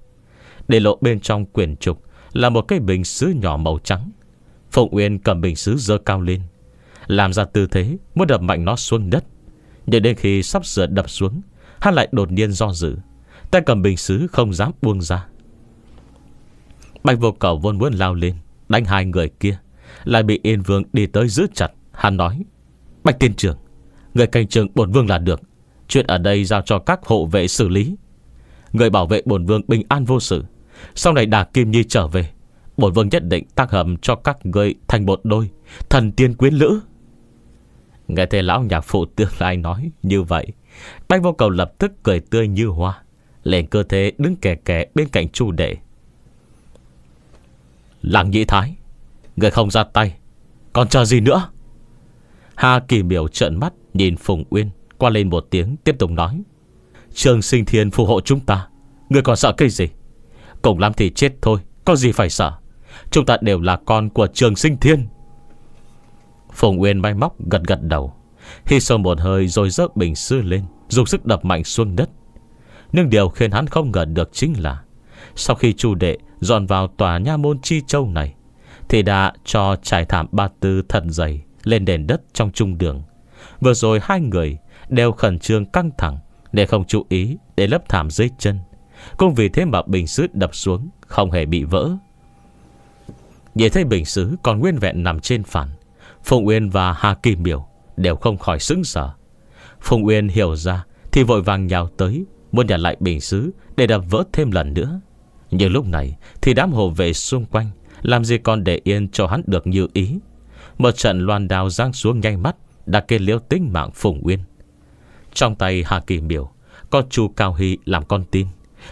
Để lộ bên trong quyển trục Là một cái bình sứ nhỏ màu trắng Phùng Uyên cầm bình sứ dơ cao lên làm ra tư thế Muốn đập mạnh nó xuống đất Nhưng đến khi sắp sửa đập xuống Hắn lại đột nhiên do dự Tay cầm bình xứ không dám buông ra Bạch vô cầu vốn muốn lao lên Đánh hai người kia Lại bị yên vương đi tới giữ chặt Hắn nói Bạch tiên trưởng Người canh trường bổn vương là được Chuyện ở đây giao cho các hộ vệ xử lý Người bảo vệ bổn vương bình an vô sự Sau này đà Kim Nhi trở về Bổn vương nhất định tác hầm cho các người thành một đôi Thần tiên quyến lữ Nghe thấy lão nhạc phụ tương lai nói như vậy Bách vô cầu lập tức cười tươi như hoa Lên cơ thể đứng kè kè bên cạnh chu đệ Làng nhị thái Người không ra tay Còn chờ gì nữa Hà kỳ biểu trợn mắt nhìn Phùng Uyên Qua lên một tiếng tiếp tục nói Trường sinh thiên phù hộ chúng ta Người còn sợ cái gì Cùng lắm thì chết thôi Có gì phải sợ Chúng ta đều là con của trường sinh thiên Phùng Uyên may móc gật gật đầu Hít sâu một hơi rồi dỡ bình sư lên Dùng sức đập mạnh xuống đất Nhưng điều khiến hắn không ngờ được chính là Sau khi chu đệ dọn vào tòa nha môn chi châu này Thì đã cho trải thảm ba tư thần dày Lên đền đất trong trung đường Vừa rồi hai người đều khẩn trương căng thẳng Để không chú ý để lấp thảm dưới chân Cũng vì thế mà bình sứ đập xuống Không hề bị vỡ Nhìn thấy bình sứ còn nguyên vẹn nằm trên phản Phùng Uyên và Hà Kỳ Miểu Đều không khỏi sững sờ. Phùng Uyên hiểu ra Thì vội vàng nhào tới Muốn nhặt lại bình xứ để đập vỡ thêm lần nữa Nhưng lúc này thì đám hồ vệ xung quanh Làm gì còn để yên cho hắn được như ý Một trận loan đào giang xuống nhanh mắt Đã kê liễu tính mạng Phùng Uyên Trong tay Hà Kỳ Miểu Có chu Cao Hy làm con tin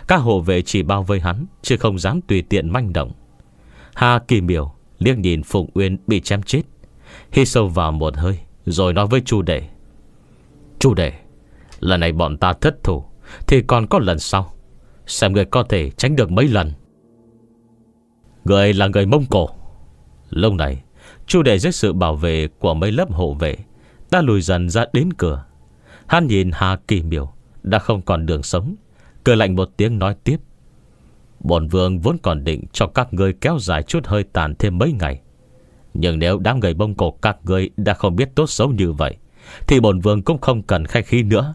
Các hộ vệ chỉ bao vây hắn Chứ không dám tùy tiện manh động Hà Kỳ Miểu liếc nhìn Phùng Uyên bị chém chết Hít sâu vào một hơi Rồi nói với chu đệ Chu đệ Lần này bọn ta thất thủ Thì còn có lần sau Xem người có thể tránh được mấy lần Người là người Mông Cổ lâu này Chu đệ dưới sự bảo vệ của mấy lớp hộ vệ ta lùi dần ra đến cửa Hắn nhìn Hà Kỳ Miểu Đã không còn đường sống Cười lạnh một tiếng nói tiếp Bồn vương vốn còn định cho các ngươi kéo dài chút hơi tàn thêm mấy ngày nhưng nếu đám người bông cổ các ngươi đã không biết tốt xấu như vậy, thì bổn vương cũng không cần khai khí nữa.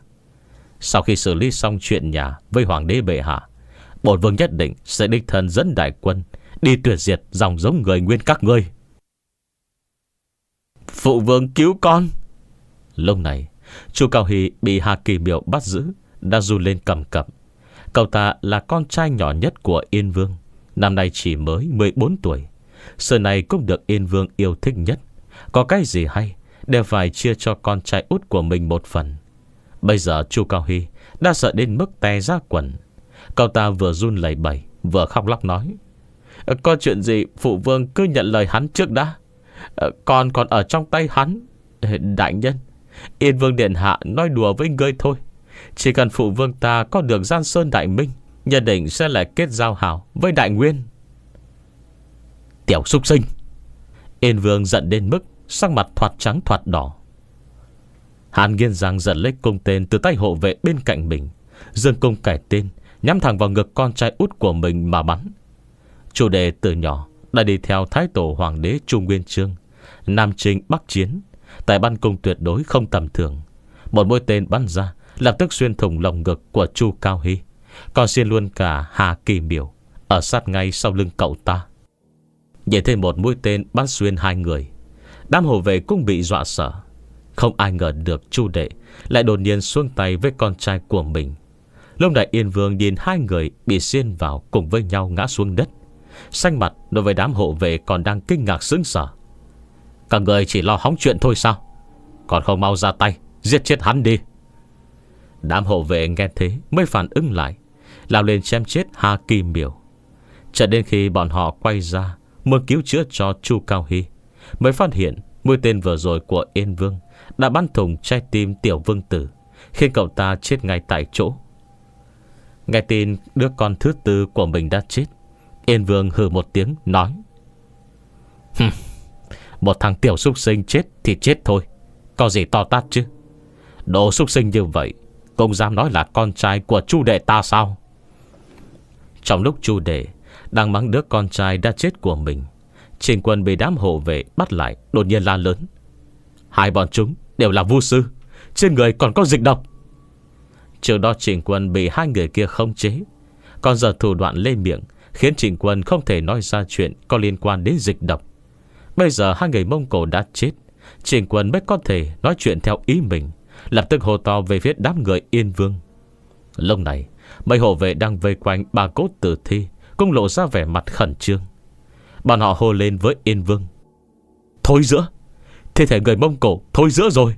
Sau khi xử lý xong chuyện nhà với hoàng đế bệ hạ, bổn vương nhất định sẽ đích thân dẫn đại quân đi tuyệt diệt dòng giống người nguyên các ngươi. Phụ vương cứu con! Lúc này, chu Cao Hy bị Hà Kỳ Biểu bắt giữ, đã du lên cầm cập. Cậu ta là con trai nhỏ nhất của Yên Vương, năm nay chỉ mới 14 tuổi. Sự này cũng được Yên Vương yêu thích nhất Có cái gì hay Đều phải chia cho con trai út của mình một phần Bây giờ Chu Cao Hy Đã sợ đến mức té ra quần Cậu ta vừa run lẩy bẩy Vừa khóc lóc nói Có chuyện gì phụ vương cứ nhận lời hắn trước đã ờ, Con còn ở trong tay hắn Đại nhân Yên vương điện hạ nói đùa với ngươi thôi Chỉ cần phụ vương ta có được gian sơn đại minh Nhận định sẽ lại kết giao hảo với đại nguyên Tiểu súc sinh Yên vương giận đến mức Sắc mặt thoạt trắng thoạt đỏ Hàn nghiên giang giận lấy cung tên Từ tay hộ vệ bên cạnh mình Dương cung cải tên Nhắm thẳng vào ngực con trai út của mình mà bắn Chủ đề từ nhỏ Đã đi theo thái tổ hoàng đế Trung Nguyên Trương Nam Trinh Bắc Chiến Tài ban cung tuyệt đối không tầm thường Một mũi tên bắn ra Lập tức xuyên thủng lồng ngực của Chu Cao Hy Còn xuyên luôn cả Hà Kỳ Miểu Ở sát ngay sau lưng cậu ta Nhìn thêm một mũi tên bắn xuyên hai người Đám hồ vệ cũng bị dọa sợ Không ai ngờ được chu đệ Lại đột nhiên xuống tay với con trai của mình Lúc này Yên Vương nhìn hai người Bị xiên vào cùng với nhau ngã xuống đất Xanh mặt đối với đám hộ vệ Còn đang kinh ngạc sững sở Cả người chỉ lo hóng chuyện thôi sao Còn không mau ra tay Giết chết hắn đi Đám hộ vệ nghe thế mới phản ứng lại Lao lên chém chết ha Kỳ Miểu Cho đến khi bọn họ quay ra Muốn cứu chữa cho Chu Cao Hy Mới phát hiện mũi tên vừa rồi của Yên Vương Đã bắn thùng trái tim tiểu vương tử Khiến cậu ta chết ngay tại chỗ Nghe tin đứa con thứ tư của mình đã chết Yên Vương hừ một tiếng nói Một thằng tiểu súc sinh chết thì chết thôi Có gì to tát chứ Đồ súc sinh như vậy Cũng dám nói là con trai của chu đệ ta sao Trong lúc chu đệ đang mắng đứa con trai đã chết của mình Trình quân bị đám hộ vệ bắt lại Đột nhiên la lớn Hai bọn chúng đều là vu sư Trên người còn có dịch độc Trước đó trình quân bị hai người kia không chế Còn giờ thủ đoạn lên miệng Khiến trình quân không thể nói ra chuyện Có liên quan đến dịch độc Bây giờ hai người Mông Cổ đã chết Trình quân mới có thể nói chuyện theo ý mình Lập tức hồ to về phía đám người yên vương Lúc này Mấy hộ vệ đang vây quanh bà cốt tử thi cũng lộ ra vẻ mặt khẩn trương Bọn họ hô lên với Yên Vương Thôi giữa Thế thể người Mông Cổ thôi giữa rồi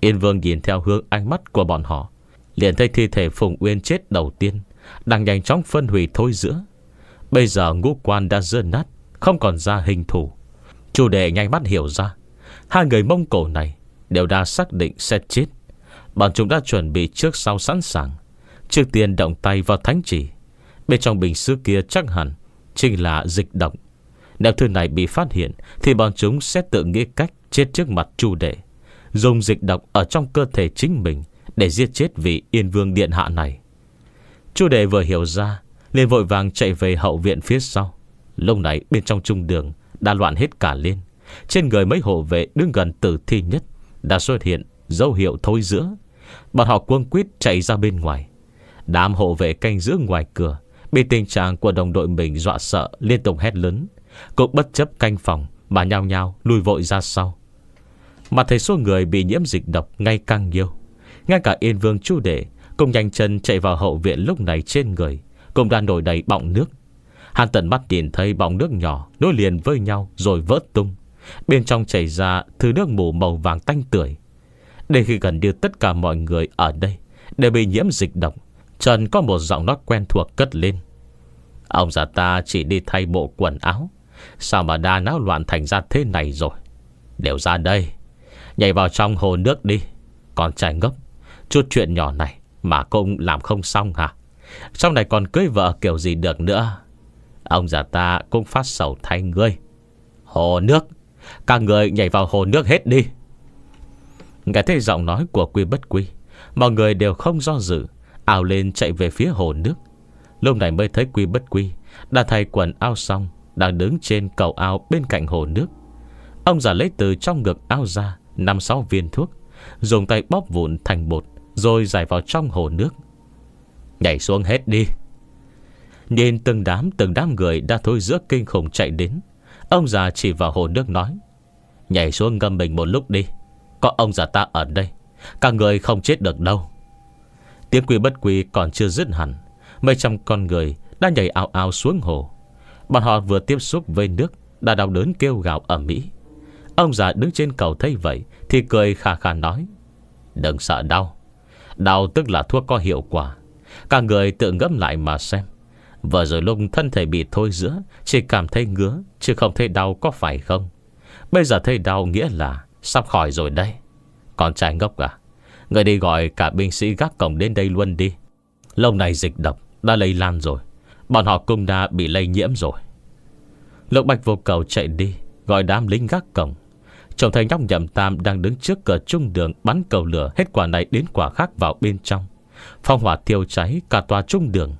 Yên Vương nhìn theo hướng ánh mắt của bọn họ Liền thấy thi thể Phùng Uyên chết đầu tiên Đang nhanh chóng phân hủy thôi giữa Bây giờ ngũ quan đã dơ nát Không còn ra hình thủ Chủ đề nhanh mắt hiểu ra Hai người Mông Cổ này Đều đã xác định sẽ chết Bọn chúng đã chuẩn bị trước sau sẵn sàng Trước tiên động tay vào thánh chỉ Bên trong bình xứ kia chắc hẳn Chính là dịch động Nếu thứ này bị phát hiện Thì bọn chúng sẽ tự nghĩ cách chết trước mặt chu đệ Dùng dịch độc ở trong cơ thể chính mình Để giết chết vị yên vương điện hạ này Chu đệ vừa hiểu ra liền vội vàng chạy về hậu viện phía sau Lúc này bên trong trung đường Đã loạn hết cả lên Trên người mấy hộ vệ đứng gần tử thi nhất Đã xuất hiện dấu hiệu thối giữa Bọn họ quân quýt chạy ra bên ngoài Đám hộ vệ canh giữ ngoài cửa Bị tình trạng của đồng đội mình dọa sợ Liên tục hét lớn Cũng bất chấp canh phòng Mà nhao nhao lùi vội ra sau Mà thấy số người bị nhiễm dịch độc ngay càng nhiều Ngay cả Yên Vương Chu Đệ Cùng nhanh chân chạy vào hậu viện lúc này trên người Cũng đang nổi đầy bọng nước Hàn tận mắt nhìn thấy bọng nước nhỏ Nối liền với nhau rồi vỡ tung Bên trong chảy ra thứ nước mù màu vàng tanh tưởi đây khi gần như tất cả mọi người ở đây Đều bị nhiễm dịch độc Trần có một giọng nói quen thuộc cất lên Ông già ta chỉ đi thay bộ quần áo Sao mà đa náo loạn thành ra thế này rồi Đều ra đây Nhảy vào trong hồ nước đi Còn trai ngốc Chút chuyện nhỏ này mà cũng làm không xong hả Trong này còn cưới vợ kiểu gì được nữa Ông già ta cũng phát sầu thay ngươi Hồ nước Các người nhảy vào hồ nước hết đi Nghe thấy giọng nói của Quy Bất Quy Mọi người đều không do dự ảo lên chạy về phía hồ nước Lúc này mới thấy quy bất quy Đã thay quần ao xong Đang đứng trên cầu ao bên cạnh hồ nước Ông già lấy từ trong ngực ao ra năm sáu viên thuốc Dùng tay bóp vụn thành bột Rồi giải vào trong hồ nước Nhảy xuống hết đi nên từng đám từng đám người Đã thôi giữa kinh khủng chạy đến Ông già chỉ vào hồ nước nói Nhảy xuống ngâm mình một lúc đi Có ông già ta ở đây Cả người không chết được đâu Tiếng quy bất quy còn chưa dứt hẳn Mấy trăm con người đã nhảy ao ao xuống hồ Bọn họ vừa tiếp xúc với nước Đã đau đớn kêu gào ở Mỹ Ông già đứng trên cầu thấy vậy Thì cười khà khà nói Đừng sợ đau Đau tức là thuốc có hiệu quả Cả người tự ngẫm lại mà xem Vừa rồi lúc thân thể bị thôi giữa Chỉ cảm thấy ngứa Chứ không thấy đau có phải không Bây giờ thấy đau nghĩa là Sắp khỏi rồi đây Con trai ngốc à Người đi gọi cả binh sĩ gác cổng đến đây luôn đi Lâu này dịch độc Đã lây lan rồi Bọn họ cũng đã bị lây nhiễm rồi Lục bạch vô cầu chạy đi Gọi đám lính gác cổng Trông thấy nhóc nhậm tam đang đứng trước cửa trung đường Bắn cầu lửa hết quả này đến quả khác vào bên trong Phong hỏa thiêu cháy cả tòa trung đường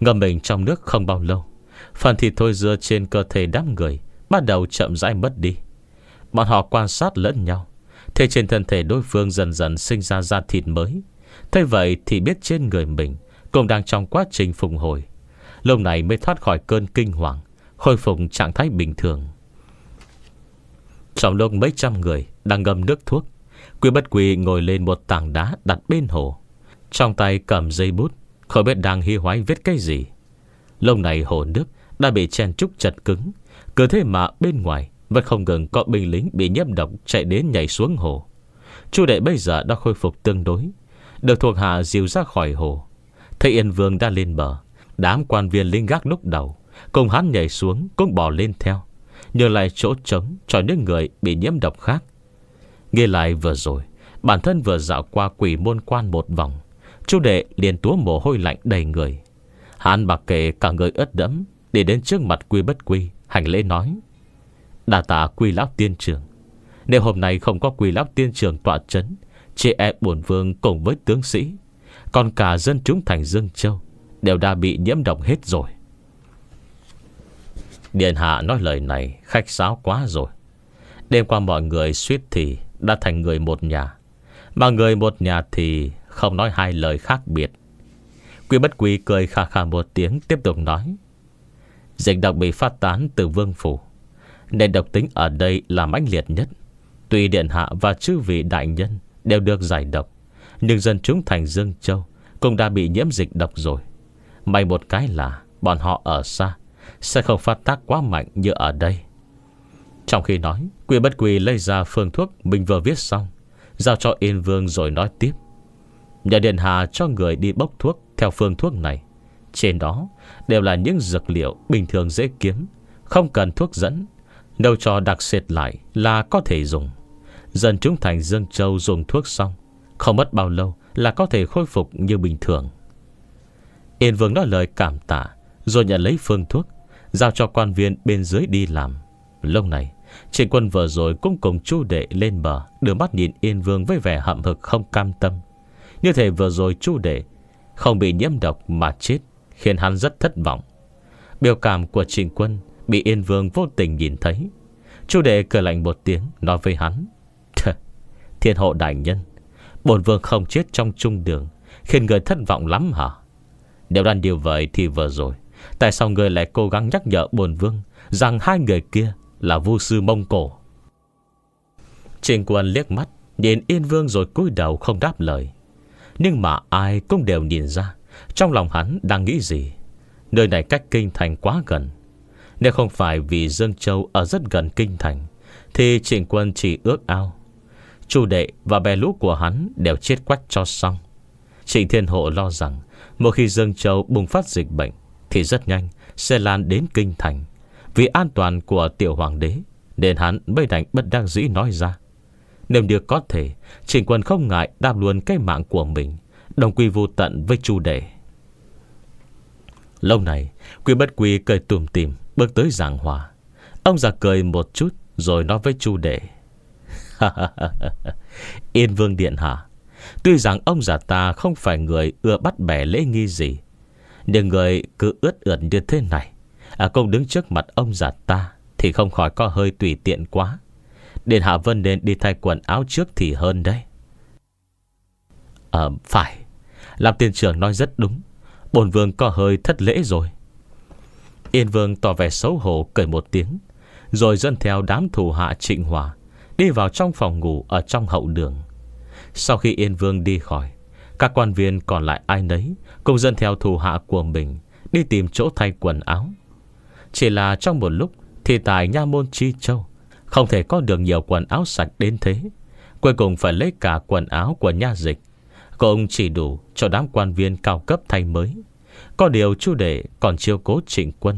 Ngâm mình trong nước không bao lâu Phần thịt thôi dưa trên cơ thể đám người Bắt đầu chậm rãi mất đi Bọn họ quan sát lẫn nhau Thế trên thân thể đối phương dần dần sinh ra da thịt mới Thế vậy thì biết trên người mình Cũng đang trong quá trình phục hồi Lúc này mới thoát khỏi cơn kinh hoàng Khôi phục trạng thái bình thường Trong lúc mấy trăm người Đang ngâm nước thuốc Quy bất quỳ ngồi lên một tảng đá đặt bên hồ Trong tay cầm dây bút Không biết đang hy hoái viết cái gì Lâu này hồ nước đã bị chen trúc chật cứng Cứ thế mà bên ngoài vẫn không ngừng có binh lính bị nhiễm độc Chạy đến nhảy xuống hồ Chu đệ bây giờ đã khôi phục tương đối Được thuộc hạ dìu ra khỏi hồ thấy Yên Vương đã lên bờ Đám quan viên linh gác lúc đầu Cùng hắn nhảy xuống cũng bỏ lên theo Nhờ lại chỗ trống cho những người bị nhiễm độc khác Nghe lại vừa rồi Bản thân vừa dạo qua quỷ môn quan một vòng Chu đệ liền túa mồ hôi lạnh đầy người Hắn mặc kệ cả người ướt đẫm Để đến trước mặt quy bất quy Hành lễ nói Đà tạ quy lão tiên trường. Nếu hôm nay không có quy lão tiên trường tọa chấn Chị em bổn vương cùng với tướng sĩ Còn cả dân chúng thành Dương Châu Đều đã bị nhiễm độc hết rồi Điện hạ nói lời này khách sáo quá rồi Đêm qua mọi người suýt thì Đã thành người một nhà Mà người một nhà thì Không nói hai lời khác biệt Quy bất quy cười khà khà một tiếng Tiếp tục nói Dịch độc bị phát tán từ vương phủ nên độc tính ở đây là mãnh liệt nhất Tuy Điện Hạ và chư vị đại nhân Đều được giải độc Nhưng dân chúng thành Dương Châu Cũng đã bị nhiễm dịch độc rồi May một cái là bọn họ ở xa Sẽ không phát tác quá mạnh như ở đây Trong khi nói Quy bất quy lấy ra phương thuốc Mình vừa viết xong Giao cho Yên Vương rồi nói tiếp Nhà Điện Hạ cho người đi bốc thuốc Theo phương thuốc này Trên đó đều là những dược liệu bình thường dễ kiếm Không cần thuốc dẫn Nâu cho đặc sệt lại là có thể dùng Dần chúng thành Dương Châu dùng thuốc xong Không mất bao lâu là có thể khôi phục như bình thường Yên Vương nói lời cảm tạ Rồi nhận lấy phương thuốc Giao cho quan viên bên dưới đi làm Lúc này Trịnh quân vừa rồi cũng cùng chu đệ lên bờ Đưa mắt nhìn Yên Vương với vẻ hậm hực không cam tâm Như thể vừa rồi chu đệ Không bị nhiễm độc mà chết Khiến hắn rất thất vọng Biểu cảm của trịnh quân Bị Yên Vương vô tình nhìn thấy Chu đệ cười lạnh một tiếng Nói với hắn Thiên hộ đại nhân Bồn vương không chết trong trung đường Khiến người thất vọng lắm hả Nếu đang điều vậy thì vừa rồi Tại sao người lại cố gắng nhắc nhở bồn vương Rằng hai người kia là vu sư Mông Cổ Trình quân liếc mắt Nhìn yên vương rồi cúi đầu không đáp lời Nhưng mà ai cũng đều nhìn ra Trong lòng hắn đang nghĩ gì Nơi này cách kinh thành quá gần nếu không phải vì Dương Châu ở rất gần kinh thành Thì trịnh quân chỉ ước ao Chu đệ và bè lũ của hắn đều chết quách cho xong Trịnh Thiên Hộ lo rằng Một khi Dương Châu bùng phát dịch bệnh Thì rất nhanh sẽ lan đến kinh thành Vì an toàn của tiểu hoàng đế Nên hắn mới đành bất đắc dĩ nói ra Nếu được có thể Trịnh quân không ngại đam luôn cái mạng của mình Đồng quy vô tận với Chu đệ Lâu này Quy bất quy cười tùm tìm Bước tới giảng hòa Ông già cười một chút Rồi nói với chu đệ Yên vương điện hạ Tuy rằng ông già ta không phải người ưa bắt bẻ lễ nghi gì Nhưng người cứ ướt ướt như thế này à, Công đứng trước mặt ông già ta Thì không khỏi có hơi tùy tiện quá Điện hạ vân nên đi thay quần áo trước thì hơn đấy à, Phải Làm tiền trưởng nói rất đúng bổn vương có hơi thất lễ rồi Yên Vương tỏ vẻ xấu hổ cười một tiếng Rồi dẫn theo đám thủ hạ trịnh hòa Đi vào trong phòng ngủ Ở trong hậu đường Sau khi Yên Vương đi khỏi Các quan viên còn lại ai nấy cùng dẫn theo thủ hạ của mình Đi tìm chỗ thay quần áo Chỉ là trong một lúc Thì tại Nha Môn Chi Châu Không thể có được nhiều quần áo sạch đến thế Cuối cùng phải lấy cả quần áo của nha dịch Cũng chỉ đủ cho đám quan viên cao cấp thay mới có điều chú đệ còn chiêu cố trịnh quân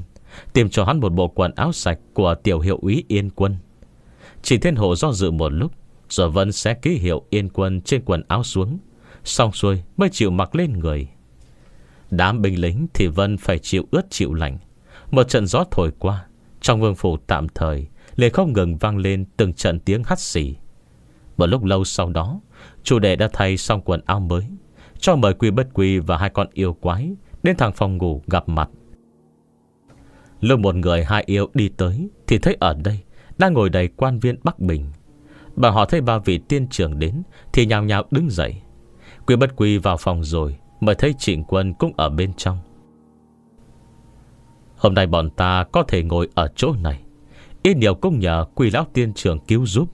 Tìm cho hắn một bộ quần áo sạch Của tiểu hiệu úy Yên Quân Chỉ thiên hộ do dự một lúc Rồi vẫn sẽ ký hiệu Yên Quân trên quần áo xuống Xong xuôi mới chịu mặc lên người Đám binh lính thì Vân phải chịu ướt chịu lạnh Một trận gió thổi qua Trong vương phủ tạm thời liền không ngừng vang lên từng trận tiếng hắt xỉ Một lúc lâu sau đó Chủ đệ đã thay xong quần áo mới Cho mời quy bất quy và hai con yêu quái Đến thẳng phòng ngủ gặp mặt Lúc một người hai yêu đi tới Thì thấy ở đây Đang ngồi đầy quan viên Bắc Bình Bà họ thấy ba vị tiên trưởng đến Thì nhào nhào đứng dậy Quy bất quy vào phòng rồi Mới thấy trịnh quân cũng ở bên trong Hôm nay bọn ta có thể ngồi ở chỗ này Ít nhiều cũng nhờ quỳ lão tiên trưởng cứu giúp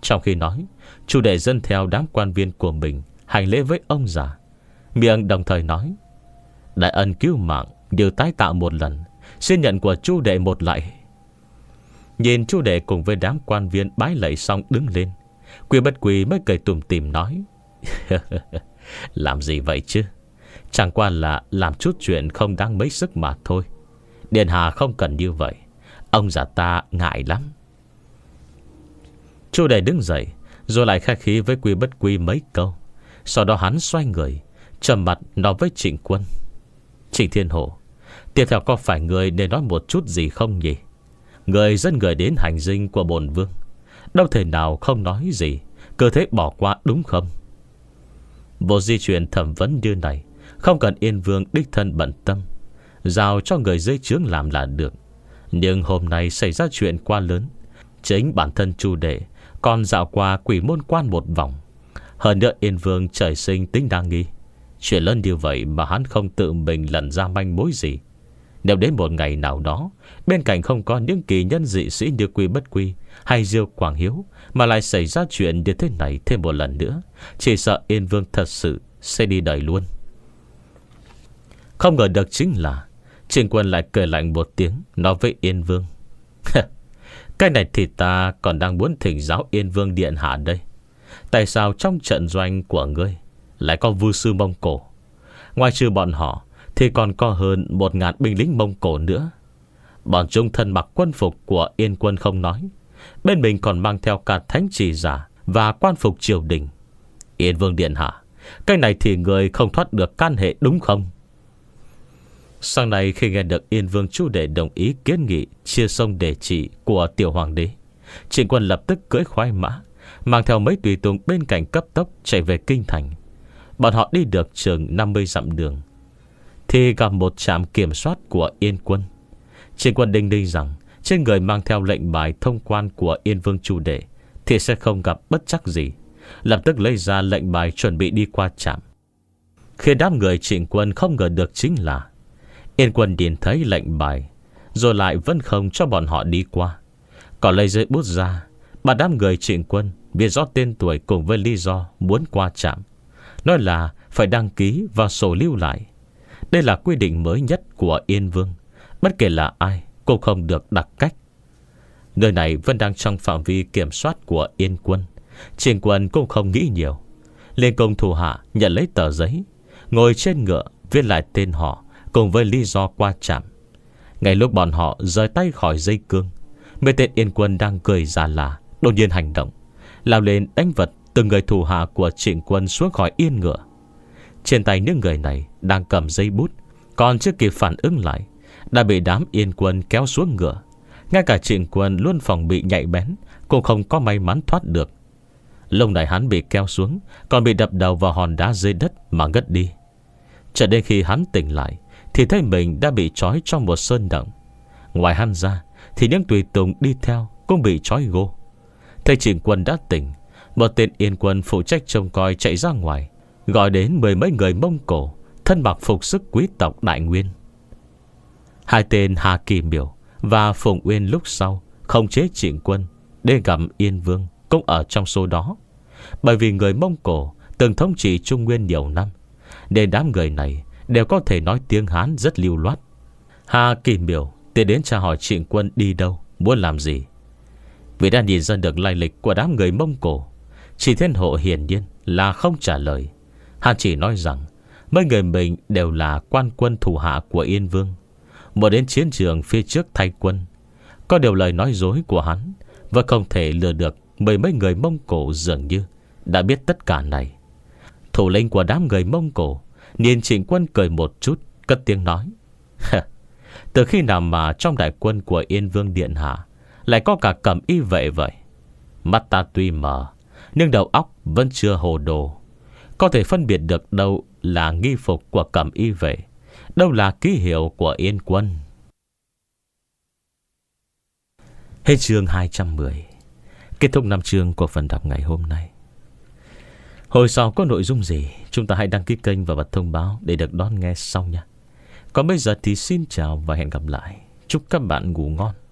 Trong khi nói Chủ đệ dân theo đám quan viên của mình Hành lễ với ông già Miệng đồng thời nói Đại ân cứu mạng Đều tái tạo một lần Xin nhận của chú đệ một lại Nhìn chú đệ cùng với đám quan viên Bái lạy xong đứng lên Quỷ bất quỷ mới cười tùm tìm nói Làm gì vậy chứ Chẳng qua là làm chút chuyện không đáng mấy sức mà thôi Điện Hà không cần như vậy Ông già ta ngại lắm Chú đệ đứng dậy Rồi lại khai khí với quy bất quy mấy câu Sau đó hắn xoay người trầm mặt nói với trịnh quân Trình Thiên Hổ Tiếp theo có phải người để nói một chút gì không nhỉ Người dân người đến hành dinh của bồn vương Đâu thể nào không nói gì Cơ thế bỏ qua đúng không Bộ di chuyển thẩm vấn như này Không cần yên vương đích thân bận tâm Giao cho người dưới trướng làm là được Nhưng hôm nay xảy ra chuyện quá lớn Chính bản thân chu đệ Còn dạo qua quỷ môn quan một vòng Hơn nữa yên vương trời sinh tính đa nghi Chuyện lớn như vậy mà hắn không tự mình lần ra manh mối gì Nếu đến một ngày nào đó Bên cạnh không có những kỳ nhân dị sĩ như Quy Bất Quy Hay Diêu Quảng Hiếu Mà lại xảy ra chuyện như thế này thêm một lần nữa Chỉ sợ Yên Vương thật sự sẽ đi đời luôn Không ngờ được chính là Trình quân lại cười lạnh một tiếng Nói với Yên Vương Cái này thì ta còn đang muốn thỉnh giáo Yên Vương Điện Hạ đây Tại sao trong trận doanh của ngươi lại có vua sư Mông Cổ Ngoài trừ bọn họ Thì còn có hơn một ngàn binh lính Mông Cổ nữa Bọn chúng thân mặc quân phục Của yên quân không nói Bên mình còn mang theo cả thánh trì giả Và quan phục triều đình Yên vương điện hạ Cái này thì người không thoát được can hệ đúng không Sau này khi nghe được Yên Vương Chu Đệ đồng ý kiến nghị chia sông đề trị của tiểu hoàng đế, Trịnh quân lập tức cưỡi khoai mã Mang theo mấy tùy tùng bên cạnh cấp tốc Chạy về kinh thành Bọn họ đi được chừng 50 dặm đường Thì gặp một trạm kiểm soát của Yên quân Trên quân đinh đinh rằng Trên người mang theo lệnh bài thông quan của Yên vương chủ đệ Thì sẽ không gặp bất chắc gì Lập tức lấy ra lệnh bài chuẩn bị đi qua trạm Khi đám người trịnh quân không ngờ được chính là Yên quân điền thấy lệnh bài Rồi lại vẫn không cho bọn họ đi qua Còn lấy giấy bút ra Bà đám người trịnh quân Viết rõ tên tuổi cùng với lý do muốn qua trạm Nói là phải đăng ký và sổ lưu lại Đây là quy định mới nhất của Yên Vương Bất kể là ai Cũng không được đặt cách Nơi này vẫn đang trong phạm vi kiểm soát của Yên Quân Trình quân cũng không nghĩ nhiều Liên công thủ hạ nhận lấy tờ giấy Ngồi trên ngựa Viết lại tên họ Cùng với lý do qua chạm Ngay lúc bọn họ rời tay khỏi dây cương Mấy tên Yên Quân đang cười già là Đột nhiên hành động Lao lên đánh vật Từng người thủ hạ của trịnh quân xuống khỏi yên ngựa Trên tay những người này Đang cầm dây bút Còn chưa kịp phản ứng lại Đã bị đám yên quân kéo xuống ngựa Ngay cả trịnh quân luôn phòng bị nhạy bén Cũng không có may mắn thoát được Lông này hắn bị kéo xuống Còn bị đập đầu vào hòn đá dưới đất Mà ngất đi Cho đến khi hắn tỉnh lại Thì thấy mình đã bị trói trong một sơn động Ngoài hắn ra Thì những tùy tùng đi theo Cũng bị trói gô Thầy trịnh quân đã tỉnh một tên yên quân phụ trách trông coi chạy ra ngoài Gọi đến mười mấy người Mông Cổ Thân mặc phục sức quý tộc Đại Nguyên Hai tên Hà Kỳ Miểu Và Phùng Uyên lúc sau Không chế trịnh quân Để gặp Yên Vương Cũng ở trong số đó Bởi vì người Mông Cổ Từng thống trị Trung Nguyên nhiều năm Nên đám người này Đều có thể nói tiếng Hán rất lưu loát Hà Kỳ Miểu Tiến đến tra hỏi trịnh quân đi đâu Muốn làm gì Vì đã nhìn ra được lai lịch của đám người Mông Cổ chỉ thiên hộ hiển nhiên là không trả lời Hắn chỉ nói rằng Mấy người mình đều là quan quân thủ hạ của Yên Vương Một đến chiến trường phía trước thay quân Có điều lời nói dối của hắn Và không thể lừa được Bởi mấy người Mông Cổ dường như Đã biết tất cả này Thủ lĩnh của đám người Mông Cổ Nhìn trịnh quân cười một chút Cất tiếng nói Từ khi nào mà trong đại quân của Yên Vương Điện Hạ Lại có cả cầm y vậy vậy Mắt ta tuy mờ nhưng đầu óc vẫn chưa hồ đồ Có thể phân biệt được đâu là nghi phục của cẩm y vệ Đâu là ký hiệu của yên quân Hết chương 210 Kết thúc năm chương của phần đọc ngày hôm nay Hồi sau có nội dung gì Chúng ta hãy đăng ký kênh và bật thông báo Để được đón nghe sau nha Còn bây giờ thì xin chào và hẹn gặp lại Chúc các bạn ngủ ngon